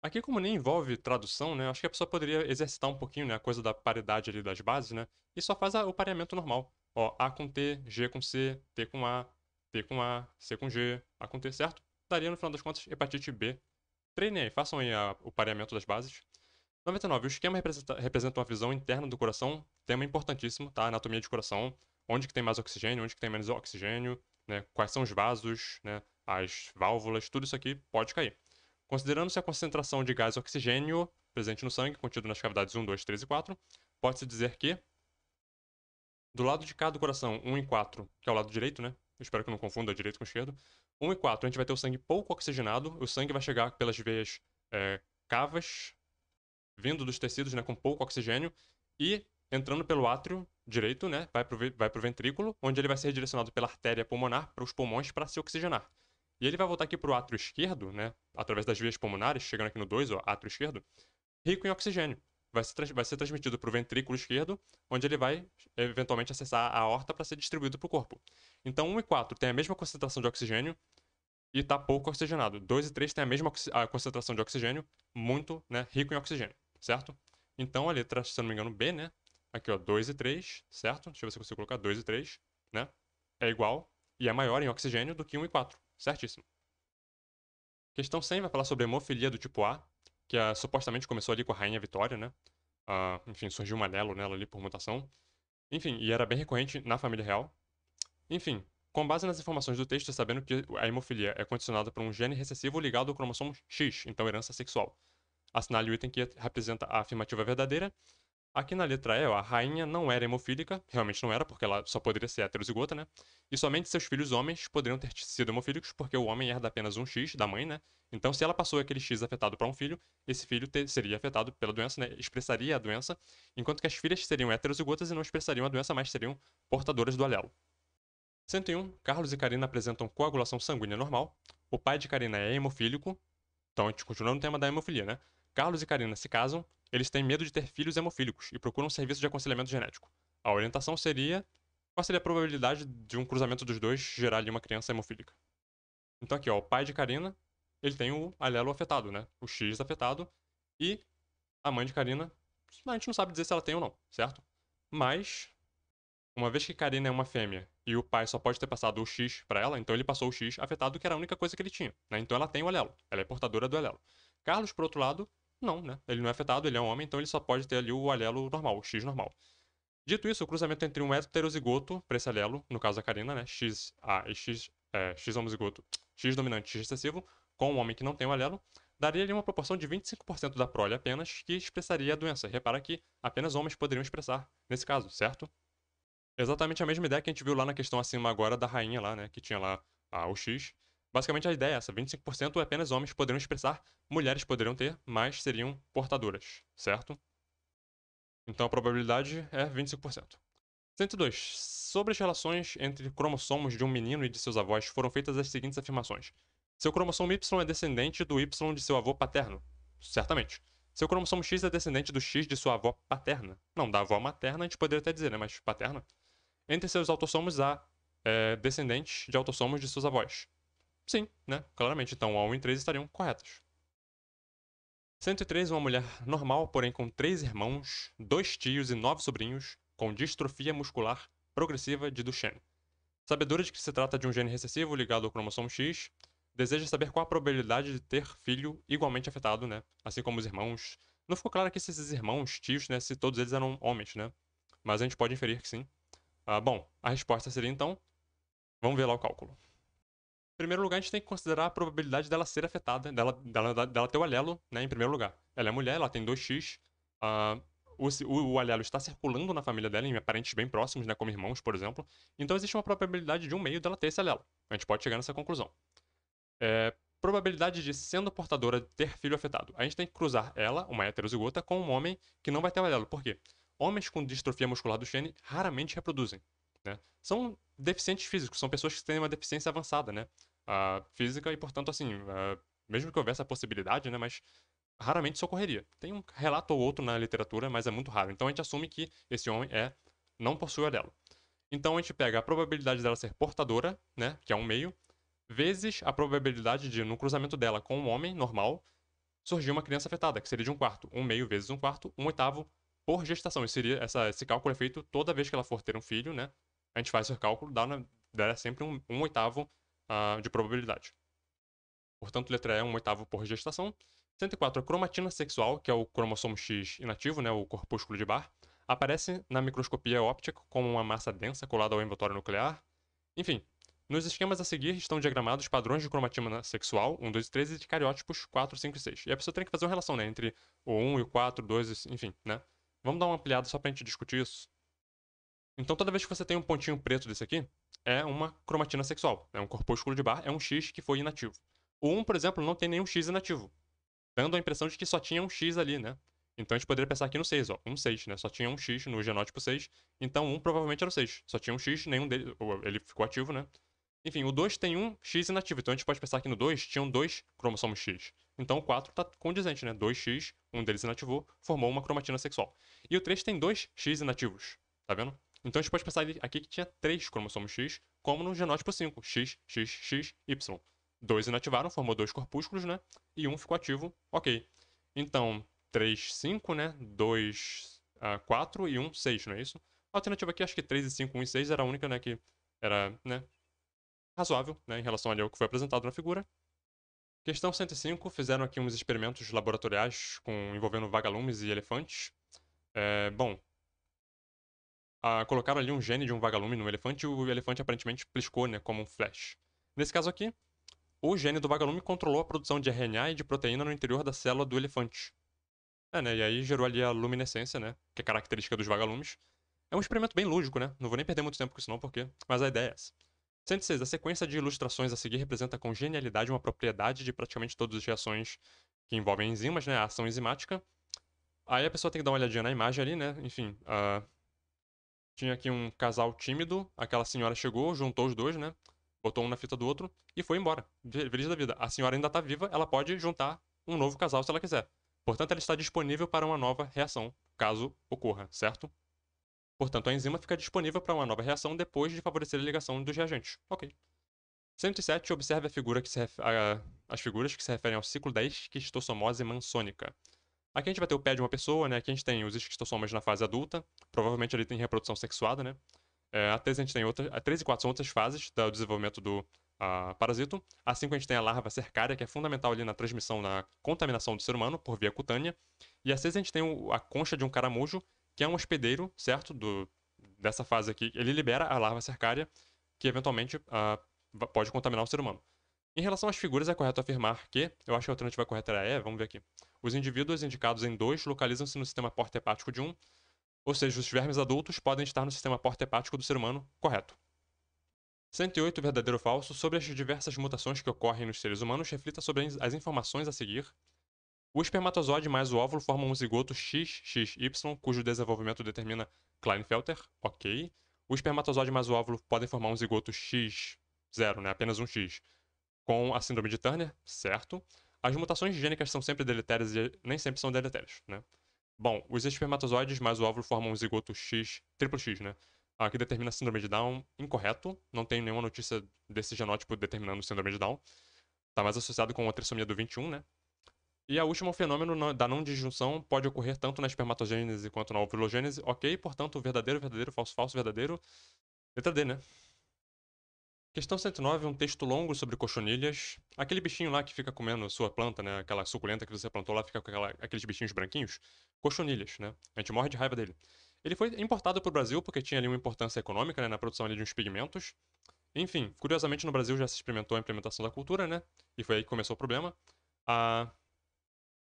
Aqui, como nem envolve tradução, né? Acho que a pessoa poderia exercitar um pouquinho né, a coisa da paridade ali das bases, né? E só faz o pareamento normal. Ó, A com T, G com C, T com A, T com A, C com G, A com T, certo? daria, no final das contas, hepatite B. Treinem aí, façam aí a, o pareamento das bases. 99. O esquema representa, representa uma visão interna do coração, tema importantíssimo, tá? Anatomia de coração, onde que tem mais oxigênio, onde que tem menos oxigênio, né? quais são os vasos, né? as válvulas, tudo isso aqui pode cair. Considerando-se a concentração de gás oxigênio presente no sangue, contido nas cavidades 1, 2, 3 e 4, pode-se dizer que do lado de cá do coração, 1 e 4, que é o lado direito, né? Eu espero que eu não confunda direito com esquerdo, 1 e 4, a gente vai ter o sangue pouco oxigenado. O sangue vai chegar pelas veias é, cavas, vindo dos tecidos, né, com pouco oxigênio. E entrando pelo átrio direito, né, vai o vai pro ventrículo, onde ele vai ser redirecionado pela artéria pulmonar para os pulmões para se oxigenar. E ele vai voltar aqui para o átrio esquerdo, né, através das veias pulmonares, chegando aqui no 2, o átrio esquerdo, rico em oxigênio vai ser, vai ser transmitido para o ventrículo esquerdo, onde ele vai eventualmente acessar a horta para ser distribuído para o corpo. Então 1 e 4 tem a mesma concentração de oxigênio e está pouco oxigenado. 2 e 3 tem a mesma a concentração de oxigênio, muito né, rico em oxigênio, certo? Então a letra, se eu não me engano, B, né? Aqui, ó, 2 e 3, certo? Deixa eu ver se eu consigo colocar 2 e 3, né? É igual e é maior em oxigênio do que 1 e 4, certíssimo. Questão 100 vai falar sobre hemofilia do tipo A, que supostamente começou ali com a Rainha Vitória, né? enfim, surgiu um anelo nela ali por mutação. Enfim, e era bem recorrente na família real. Enfim, com base nas informações do texto, sabendo que a hemofilia é condicionada por um gene recessivo ligado ao cromossomo X, então herança sexual. Assinale o item que representa a afirmativa verdadeira Aqui na letra E, ó, a rainha não era hemofílica, realmente não era, porque ela só poderia ser heterozigota, né? E somente seus filhos homens poderiam ter sido hemofílicos, porque o homem herda apenas um X da mãe, né? Então, se ela passou aquele X afetado para um filho, esse filho seria afetado pela doença, né? Expressaria a doença, enquanto que as filhas seriam heterozigotas e não expressariam a doença, mas seriam portadoras do alelo. 101. Carlos e Karina apresentam coagulação sanguínea normal. O pai de Karina é hemofílico. Então, a gente continua no tema da hemofilia, né? Carlos e Karina se casam, eles têm medo de ter filhos hemofílicos e procuram um serviço de aconselhamento genético. A orientação seria qual seria a probabilidade de um cruzamento dos dois gerar ali uma criança hemofílica. Então aqui, ó, o pai de Karina, ele tem o alelo afetado, né? O X afetado e a mãe de Karina, a gente não sabe dizer se ela tem ou não, certo? Mas uma vez que Karina é uma fêmea e o pai só pode ter passado o X para ela, então ele passou o X afetado, que era a única coisa que ele tinha. Né? Então ela tem o alelo, ela é portadora do alelo. Carlos, por outro lado, não, né? Ele não é afetado, ele é um homem, então ele só pode ter ali o alelo normal, o X normal. Dito isso, o cruzamento entre um heterozigoto para esse alelo, no caso da Karina, né? XA e X, é, X homozigoto, X dominante X recessivo, com um homem que não tem o alelo, daria ali uma proporção de 25% da prole apenas que expressaria a doença. Repara que apenas homens poderiam expressar nesse caso, certo? Exatamente a mesma ideia que a gente viu lá na questão acima agora da rainha lá, né? Que tinha lá a, ah, o X. Basicamente a ideia é essa: 25% é apenas homens poderiam expressar, mulheres poderiam ter, mas seriam portadoras, certo? Então a probabilidade é 25%. 102. Sobre as relações entre cromossomos de um menino e de seus avós foram feitas as seguintes afirmações: Seu cromossomo Y é descendente do Y de seu avô paterno? Certamente. Seu cromossomo X é descendente do X de sua avó paterna? Não, da avó materna a gente poderia até dizer, né? Mas paterna? Entre seus autossomos há é, descendentes de autossomos de seus avós. Sim, né? Claramente. Então, 1 e 3 estariam corretos. 103, uma mulher normal, porém com três irmãos, dois tios e nove sobrinhos, com distrofia muscular progressiva de Duchenne. Sabedora de que se trata de um gene recessivo ligado ao cromossomo X, deseja saber qual a probabilidade de ter filho igualmente afetado, né? Assim como os irmãos. Não ficou claro aqui se esses irmãos, tios, né? Se todos eles eram homens, né? Mas a gente pode inferir que sim. Ah, bom, a resposta seria então. Vamos ver lá o cálculo em primeiro lugar, a gente tem que considerar a probabilidade dela ser afetada, dela, dela, dela ter o alelo, né? Em primeiro lugar. Ela é mulher, ela tem 2x. Uh, ah, o, o, o alelo está circulando na família dela, em parentes bem próximos, né? Como irmãos, por exemplo. Então existe uma probabilidade de um meio dela ter esse alelo. A gente pode chegar nessa conclusão. É, probabilidade de, sendo portadora, ter filho afetado. A gente tem que cruzar ela, uma heterozigota, com um homem que não vai ter o alelo. Por quê? Homens com distrofia muscular do Duchenne raramente reproduzem. Né? São deficientes físicos, são pessoas que têm uma deficiência avançada, né? a física e, portanto, assim, uh, mesmo que houvesse a possibilidade, né, mas raramente isso ocorreria. Tem um relato ou outro na literatura, mas é muito raro. Então a gente assume que esse homem é não possui a dela. Então a gente pega a probabilidade dela ser portadora, né, que é um meio, vezes a probabilidade de, no cruzamento dela com um homem normal, surgir uma criança afetada, que seria de um quarto. Um meio vezes um quarto, um oitavo por gestação. E seria essa, esse cálculo é feito toda vez que ela for ter um filho, né? A gente faz esse cálculo, dá, dá sempre um, um oitavo uh, de probabilidade. Portanto, letra E é um oitavo por gestação. 104. A cromatina sexual, que é o cromossomo X inativo, né, o corpúsculo de Barr, aparece na microscopia óptica como uma massa densa colada ao envoltório nuclear. Enfim, nos esquemas a seguir estão diagramados padrões de cromatina sexual, 1, 2 e 3, e de cariótipos 4, 5 e 6. E a pessoa tem que fazer uma relação né, entre o 1 e o 4, 2, enfim, né? Vamos dar uma ampliada só para a gente discutir isso. Então, toda vez que você tem um pontinho preto desse aqui, é uma cromatina sexual, é um corpúsculo de Barr, é um X que foi inativo. O 1, por exemplo, não tem nenhum X inativo, dando a impressão de que só tinha um X ali, né? Então a gente poderia pensar aqui no 6, ó, um 6, né? Só tinha um X no genótipo 6, então 1 provavelmente era o 6. Só tinha um X, nenhum dele, ele ficou ativo, né? Enfim, o 2 tem um X inativo, então a gente pode pensar que no 2 tinham dois cromossomos X. Então o 4 tá condizente, né? 2X, um deles inativou, formou uma cromatina sexual. E o 3 tem dois X inativos, tá vendo? Então a gente pode pensar aqui que tinha três cromossomos X, como no genótipo 5, X, X, X, Y. Dois inativaram, formou dois corpúsculos, né? E um ficou ativo, ok. Então, 3, 5, né? 2, uh, ah, e 1, 6, não é isso? A alternativa aqui, acho que 3 e 5, 1 e 6 era a única, né? Que era, né? Razoável, né? Em relação ali ao que foi apresentado na figura. Questão 105, fizeram aqui uns experimentos laboratoriais com, envolvendo vagalumes e elefantes. É, bom, ah, colocaram ali um gene de um vagalume no elefante e o elefante aparentemente pliscou, né, como um flash. Nesse caso aqui, o gene do vagalume controlou a produção de RNA e de proteína no interior da célula do elefante. É, né, e aí gerou ali a luminescência, né, que é característica dos vagalumes. É um experimento bem lúdico, né, não vou nem perder muito tempo com isso não, porque... mas a ideia é essa. 106. A sequência de ilustrações a seguir representa com genialidade uma propriedade de praticamente todas as reações que envolvem enzimas, né, a ação enzimática. Aí a pessoa tem que dar uma olhadinha na imagem ali, né, enfim, uh, tinha aqui um casal tímido, aquela senhora chegou, juntou os dois, né? Botou um na fita do outro e foi embora. Feliz da vida. A senhora ainda tá viva, ela pode juntar um novo casal se ela quiser. Portanto, ela está disponível para uma nova reação, caso ocorra, certo? Portanto, a enzima fica disponível para uma nova reação depois de favorecer a ligação dos reagentes. Ok. 107. Observe a figura que se ref... a... as figuras que se referem ao ciclo da esquistossomose mansônica. Aqui a gente vai ter o pé de uma pessoa, né? Aqui a gente tem os esquistossomas na fase adulta, provavelmente ali tem reprodução sexuada, né? É, a 3 a gente tem outra, a 3 e 4 são outras fases do desenvolvimento do parasito. A 5 a gente tem a larva cercária, que é fundamental ali na transmissão, na contaminação do ser humano por via cutânea. E a 6 a gente tem o, a concha de um caramujo, que é um hospedeiro, certo? Do, dessa fase aqui. Ele libera a larva cercária, que eventualmente ah, pode contaminar o ser humano. Em relação às figuras, é correto afirmar que, eu acho que a alternativa correta era é, vamos ver aqui. Os indivíduos indicados em 2 localizam-se no sistema porta hepático de 1, um, ou seja, os vermes adultos podem estar no sistema porta hepático do ser humano, correto. 108 verdadeiro ou falso sobre as diversas mutações que ocorrem nos seres humanos, reflita sobre as informações a seguir. O espermatozoide mais o óvulo formam um zigoto XXY, cujo desenvolvimento determina Kleinfelter, ok. O espermatozoide mais o óvulo podem formar um zigoto X0, né, apenas um X, com a síndrome de Turner, certo? As mutações gênicas são sempre deletérias e nem sempre são deletérias, né? Bom, os espermatozoides mais o óvulo formam um zigoto X, triplo X, né? Ah, que determina a síndrome de Down, incorreto. Não tem nenhuma notícia desse genótipo determinando síndrome de Down. Está mais associado com a trissomia do 21, né? E a última, o fenômeno da não disjunção pode ocorrer tanto na espermatogênese quanto na ovulogênese. Ok, portanto, verdadeiro, verdadeiro, falso, falso, verdadeiro. Letra D, né? Questão 109, um texto longo sobre cochonilhas. Aquele bichinho lá que fica comendo sua planta, né? Aquela suculenta que você plantou lá, fica com aquela, aqueles bichinhos branquinhos. Cochonilhas, né? A gente morre de raiva dele. Ele foi importado para o Brasil porque tinha ali uma importância econômica, né? Na produção ali de uns pigmentos. Enfim, curiosamente no Brasil já se experimentou a implementação da cultura, né? E foi aí que começou o problema. A,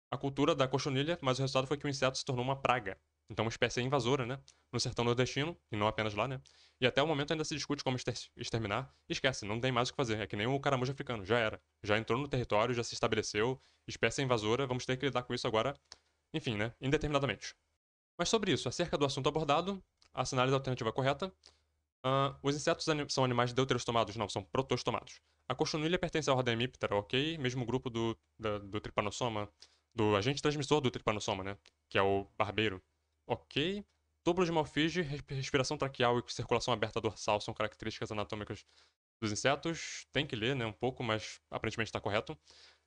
a cultura da cochonilha, mas o resultado foi que o inseto se tornou uma praga. Então, uma espécie invasora, né? No sertão nordestino, e não apenas lá, né? E até o momento ainda se discute como exterminar. Esquece, não tem mais o que fazer. É que nem o caramujo africano, já era. Já entrou no território, já se estabeleceu, espécie invasora, vamos ter que lidar com isso agora, enfim, né? Indeterminadamente. Mas sobre isso, acerca do assunto abordado, assinale a alternativa correta. Uh, os insetos anim são animais deuterostomados? Não, são protostomados. A cochonilha pertence à ordem ok? Mesmo grupo do, da, do tripanossoma, do agente transmissor do tripanossoma, né? Que é o barbeiro. Ok. Dobro de malfige, respiração traqueal e circulação aberta dorsal são características anatômicas dos insetos. Tem que ler, né, um pouco, mas aparentemente está correto.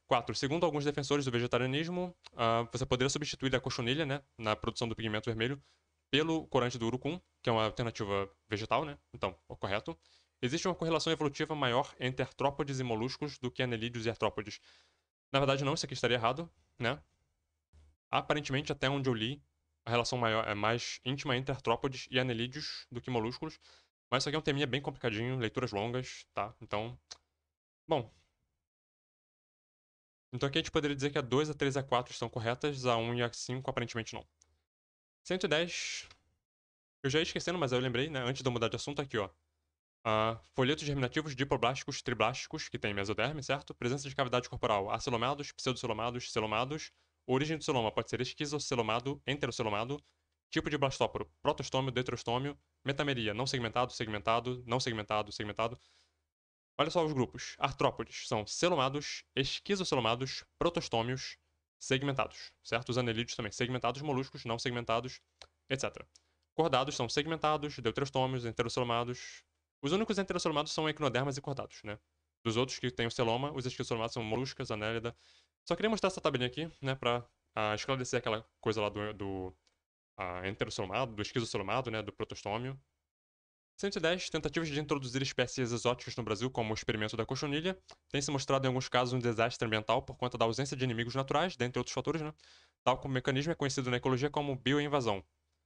4. Segundo alguns defensores do vegetarianismo, uh, você poderia substituir a cochonilha, né, na produção do pigmento vermelho, pelo corante do urucum, que é uma alternativa vegetal, né? Então, correto. Existe uma correlação evolutiva maior entre artrópodes e moluscos do que anelídeos e artrópodes. Na verdade, não, isso aqui estaria errado, né? Aparentemente, até onde eu li, a relação maior é mais íntima entre artrópodes e anelídeos do que molúsculos. Mas isso aqui é um teminha bem complicadinho, leituras longas, tá? Então, bom. Então aqui a gente poderia dizer que a 2, a 3 e a 4 estão corretas, a 1 e a 5 aparentemente não. 110. Eu já ia esquecendo, mas eu lembrei, né? Antes de eu mudar de assunto, aqui, ó. Uh, folhetos germinativos dipoblásticos, triblásticos, que tem mesoderme, certo? Presença de cavidade corporal, acelomados, pseudocelomados, celomados, Origem do celoma pode ser esquizocelomado, enterocelomado, tipo de blastóporo, protostômio, deuterostômio, metameria, não segmentado, segmentado, não segmentado, segmentado. Olha só os grupos. Artrópodes são celomados, esquizocelomados, protostômios, segmentados, certo? Os anelídeos também, segmentados, moluscos, não segmentados, etc. Cordados são segmentados, deuterostômios, enterocelomados. Os únicos enterocelomados são equinodermas e cordados, né? Dos outros que têm o celoma, os esquizocelomados são moluscas, anélida, só queria mostrar essa tabelinha aqui, né, pra ah, esclarecer aquela coisa lá do, do ah, do esquizocelomado, né, do protostômio. 110 tentativas de introduzir espécies exóticas no Brasil, como o experimento da cochonilha, tem se mostrado em alguns casos um desastre ambiental por conta da ausência de inimigos naturais, dentre outros fatores, né? Tal como o mecanismo é conhecido na ecologia como bioinvasão.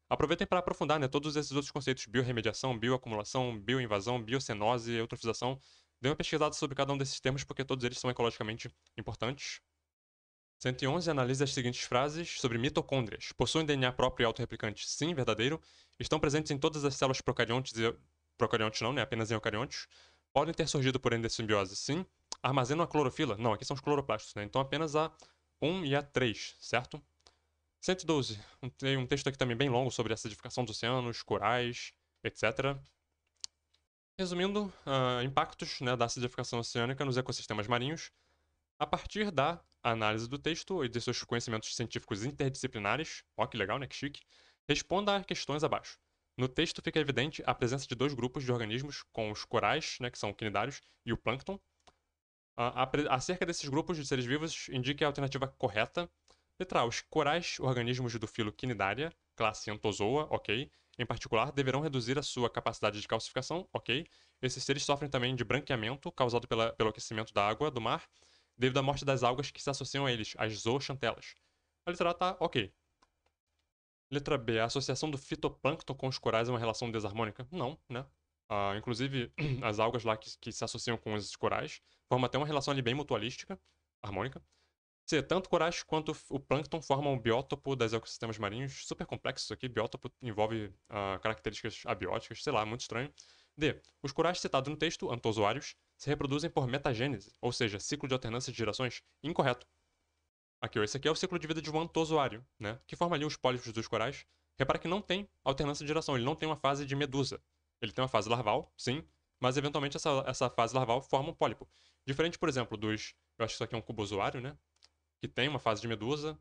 Aproveitem para aprofundar né, todos esses outros conceitos, biorremediação, bioacumulação, bioinvasão, biocenose, eutrofização. Dê uma pesquisada sobre cada um desses termos, porque todos eles são ecologicamente importantes. 111 analisa as seguintes frases sobre mitocôndrias. Possuem DNA próprio e autorreplicante? Sim, verdadeiro. Estão presentes em todas as células procariontes e... Procariontes não, né? Apenas em eucariontes. Podem ter surgido por endossimbiose? Sim. Armazenam a clorofila? Não, aqui são os cloroplastos, né? Então apenas a 1 e a 3, certo? 112. Tem um texto aqui também bem longo sobre a acidificação dos oceanos, corais, etc. Resumindo, uh, impactos né, da acidificação oceânica nos ecossistemas marinhos a partir da análise do texto e de seus conhecimentos científicos interdisciplinares, ó que legal, né, que chique, responda a questões abaixo. No texto fica evidente a presença de dois grupos de organismos, com os corais, né, que são quinidários, e o plâncton. Ah, acerca desses grupos de seres vivos, indique a alternativa correta. Letra A. Os corais, organismos do filo quinidária, classe entozoa, ok, em particular, deverão reduzir a sua capacidade de calcificação, ok? Esses seres sofrem também de branqueamento, causado pela, pelo aquecimento da água do mar, devido à morte das algas que se associam a eles, as zooxantelas. A letra A tá ok. Letra B. A associação do fitoplâncton com os corais é uma relação desarmônica? Não, né? Ah, inclusive, as algas lá que, que se associam com os corais formam até uma relação ali bem mutualística, harmônica. C. Tanto corais quanto o plâncton formam um biótopo das ecossistemas marinhos. Super complexo isso aqui. Biótopo envolve uh, características abióticas, sei lá, muito estranho. D. Os corais citados no texto, antozoários, se reproduzem por metagênese, ou seja, ciclo de alternância de gerações, incorreto. Aqui, esse aqui é o ciclo de vida de um antozoário, né? Que forma ali os pólipos dos corais. Repara que não tem alternância de geração, ele não tem uma fase de medusa. Ele tem uma fase larval, sim, mas eventualmente essa, essa fase larval forma um pólipo. Diferente, por exemplo, dos. Eu acho que isso aqui é um cubozoário, né? Que tem uma fase de medusa.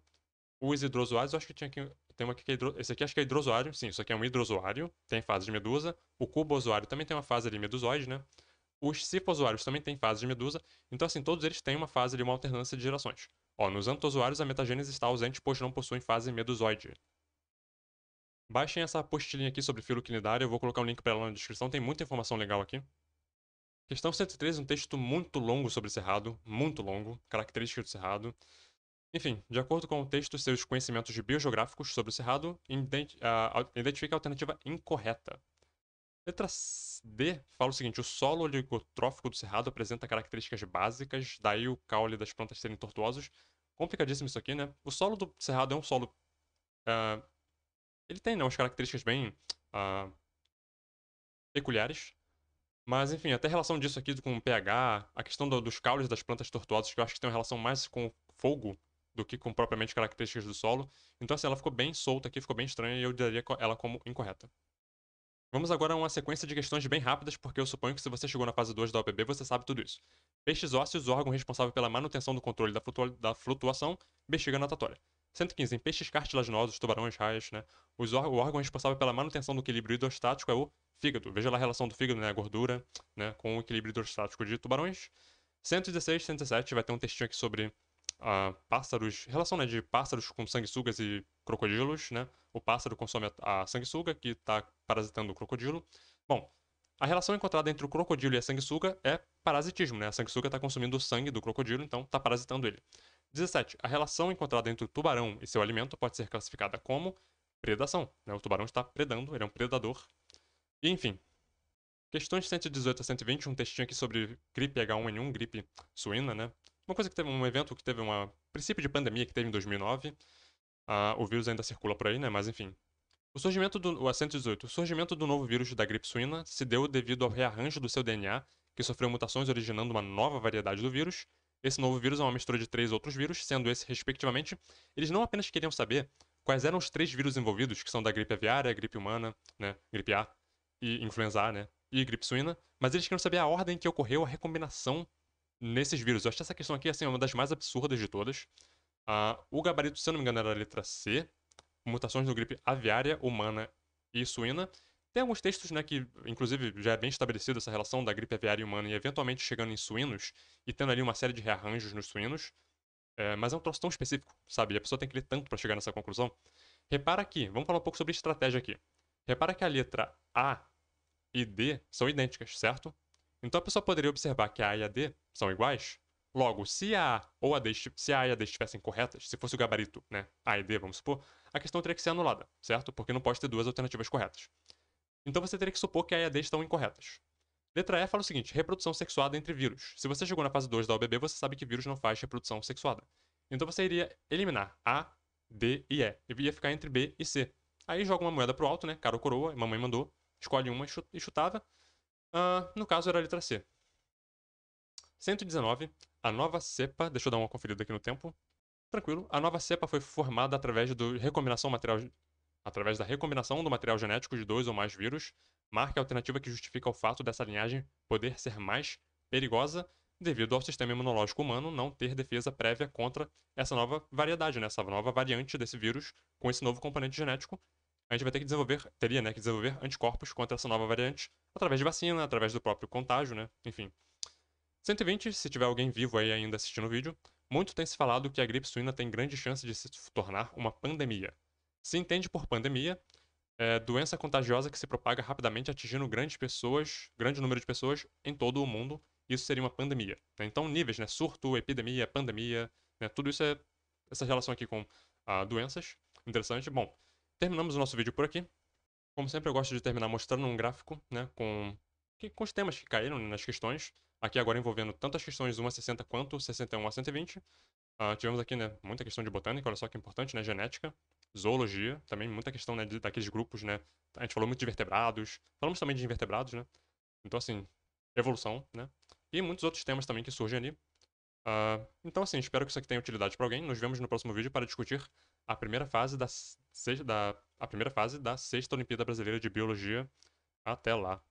Os hidrozoários, eu acho que tinha aqui. Tem uma aqui que é hidro... Esse aqui acho que é hidrozoário. Sim, isso aqui é um hidrozoário, tem fase de medusa. O cubozoário também tem uma fase de medusoide, né? Os cifozoários também têm fase de medusa, então assim, todos eles têm uma fase de uma alternância de gerações. Ó, nos antozoários a metagênese está ausente, pois não possuem fase medusoide. Baixem essa postilhinha aqui sobre filoquinidária, eu vou colocar um link para ela na descrição, tem muita informação legal aqui. Questão 113, um texto muito longo sobre cerrado, muito longo, característica do cerrado. Enfim, de acordo com o texto, seus conhecimentos de biogeográficos sobre o cerrado, ah, identifique identifica a alternativa incorreta. Letra D fala o seguinte: o solo oligotrófico do cerrado apresenta características básicas, daí o caule das plantas serem tortuosos. Complicadíssimo isso aqui, né? O solo do cerrado é um solo. Uh, ele tem, né, umas características bem uh, peculiares. Mas, enfim, até a relação disso aqui com o pH, a questão do, dos caules das plantas tortuosas, que eu acho que tem uma relação mais com fogo do que com propriamente características do solo. Então, assim, ela ficou bem solta aqui, ficou bem estranha e eu daria ela como incorreta. Vamos agora a uma sequência de questões bem rápidas, porque eu suponho que se você chegou na fase 2 da OPB, você sabe tudo isso. Peixes ósseos, órgão responsável pela manutenção do controle da, flutua da flutuação, bexiga natatória. 115. Em peixes cartilaginosos, tubarões, raias, né? Os o órgão responsável pela manutenção do equilíbrio hidrostático é o fígado. Veja lá a relação do fígado, né? A gordura, né? Com o equilíbrio hidrostático de tubarões. 116, 117, vai ter um textinho aqui sobre uh, pássaros, relação né, de pássaros com sanguessugas e crocodilos, né? o pássaro consome a, a sanguessuga, que está parasitando o crocodilo. Bom, a relação encontrada entre o crocodilo e a sanguessuga é parasitismo, né? A sanguessuga está consumindo o sangue do crocodilo, então está parasitando ele. 17. A relação encontrada entre o tubarão e seu alimento pode ser classificada como predação. Né? O tubarão está predando, ele é um predador. E, enfim. Questões 118 a 120, um textinho aqui sobre gripe H1N1, gripe suína, né? Uma coisa que teve um evento que teve um princípio de pandemia que teve em 2009. Ah, o vírus ainda circula por aí, né? Mas enfim. O surgimento do o 118, o surgimento do novo vírus da gripe suína se deu devido ao rearranjo do seu DNA, que sofreu mutações originando uma nova variedade do vírus. Esse novo vírus é uma mistura de três outros vírus, sendo esse respectivamente, eles não apenas queriam saber quais eram os três vírus envolvidos, que são da gripe aviária, gripe humana, né, gripe A e influenza A, né, e gripe suína, mas eles queriam saber a ordem que ocorreu a recombinação nesses vírus. Eu acho que essa questão aqui assim, uma das mais absurdas de todas. Uh, o gabarito, se eu não me engano, era a letra C. Mutações no gripe aviária, humana e suína. Tem alguns textos, né, que inclusive já é bem estabelecida essa relação da gripe aviária humana e eventualmente chegando em suínos e tendo ali uma série de rearranjos nos suínos. É, mas é um troço tão específico, sabe? E a pessoa tem que ler tanto para chegar nessa conclusão. Repara aqui, vamos falar um pouco sobre estratégia aqui. Repara que a letra A e D são idênticas, certo? Então a pessoa poderia observar que A e a D são iguais, Logo, se A ou a D, se A e a D estivessem corretas, se fosse o gabarito, né, A e D, vamos supor, a questão teria que ser anulada, certo? Porque não pode ter duas alternativas corretas. Então você teria que supor que A e a D estão incorretas. Letra E fala o seguinte: reprodução sexuada entre vírus. Se você chegou na fase 2 da OBB, você sabe que vírus não faz reprodução sexuada. Então você iria eliminar A, D e E. E ia ficar entre B e C. Aí joga uma moeda pro alto, né? Cara ou coroa, mamãe mandou. Escolhe uma e chutava. Uh, no caso era a letra C. 119. A nova cepa, deixa eu dar uma conferida aqui no tempo. Tranquilo. A nova cepa foi formada através do recombinação material através da recombinação do material genético de dois ou mais vírus, marca alternativa que justifica o fato dessa linhagem poder ser mais perigosa devido ao sistema imunológico humano não ter defesa prévia contra essa nova variedade, né? essa nova variante desse vírus com esse novo componente genético. A gente vai ter que desenvolver, teria né, que desenvolver anticorpos contra essa nova variante através de vacina, através do próprio contágio, né? enfim. 120, se tiver alguém vivo aí ainda assistindo o vídeo, muito tem se falado que a gripe suína tem grande chance de se tornar uma pandemia. Se entende por pandemia, é doença contagiosa que se propaga rapidamente atingindo grandes pessoas, grande número de pessoas em todo o mundo. Isso seria uma pandemia. Né? Então, níveis, né? Surto, epidemia, pandemia, né? tudo isso é essa relação aqui com ah, doenças. Interessante. Bom, terminamos o nosso vídeo por aqui. Como sempre, eu gosto de terminar mostrando um gráfico, né? Com, com os temas que caíram né, nas questões. Aqui agora envolvendo tantas questões 1 a 60 quanto 61 a 120. Uh, tivemos aqui, né, muita questão de botânica, olha só que importante, né, genética, zoologia, também muita questão, né, daqueles grupos, né, a gente falou muito de vertebrados, falamos também de invertebrados, né, então, assim, evolução, né, e muitos outros temas também que surgem ali. Uh, então, assim, espero que isso aqui tenha utilidade para alguém, nos vemos no próximo vídeo para discutir a primeira fase da, da, a primeira fase da sexta Olimpíada Brasileira de Biologia. Até lá!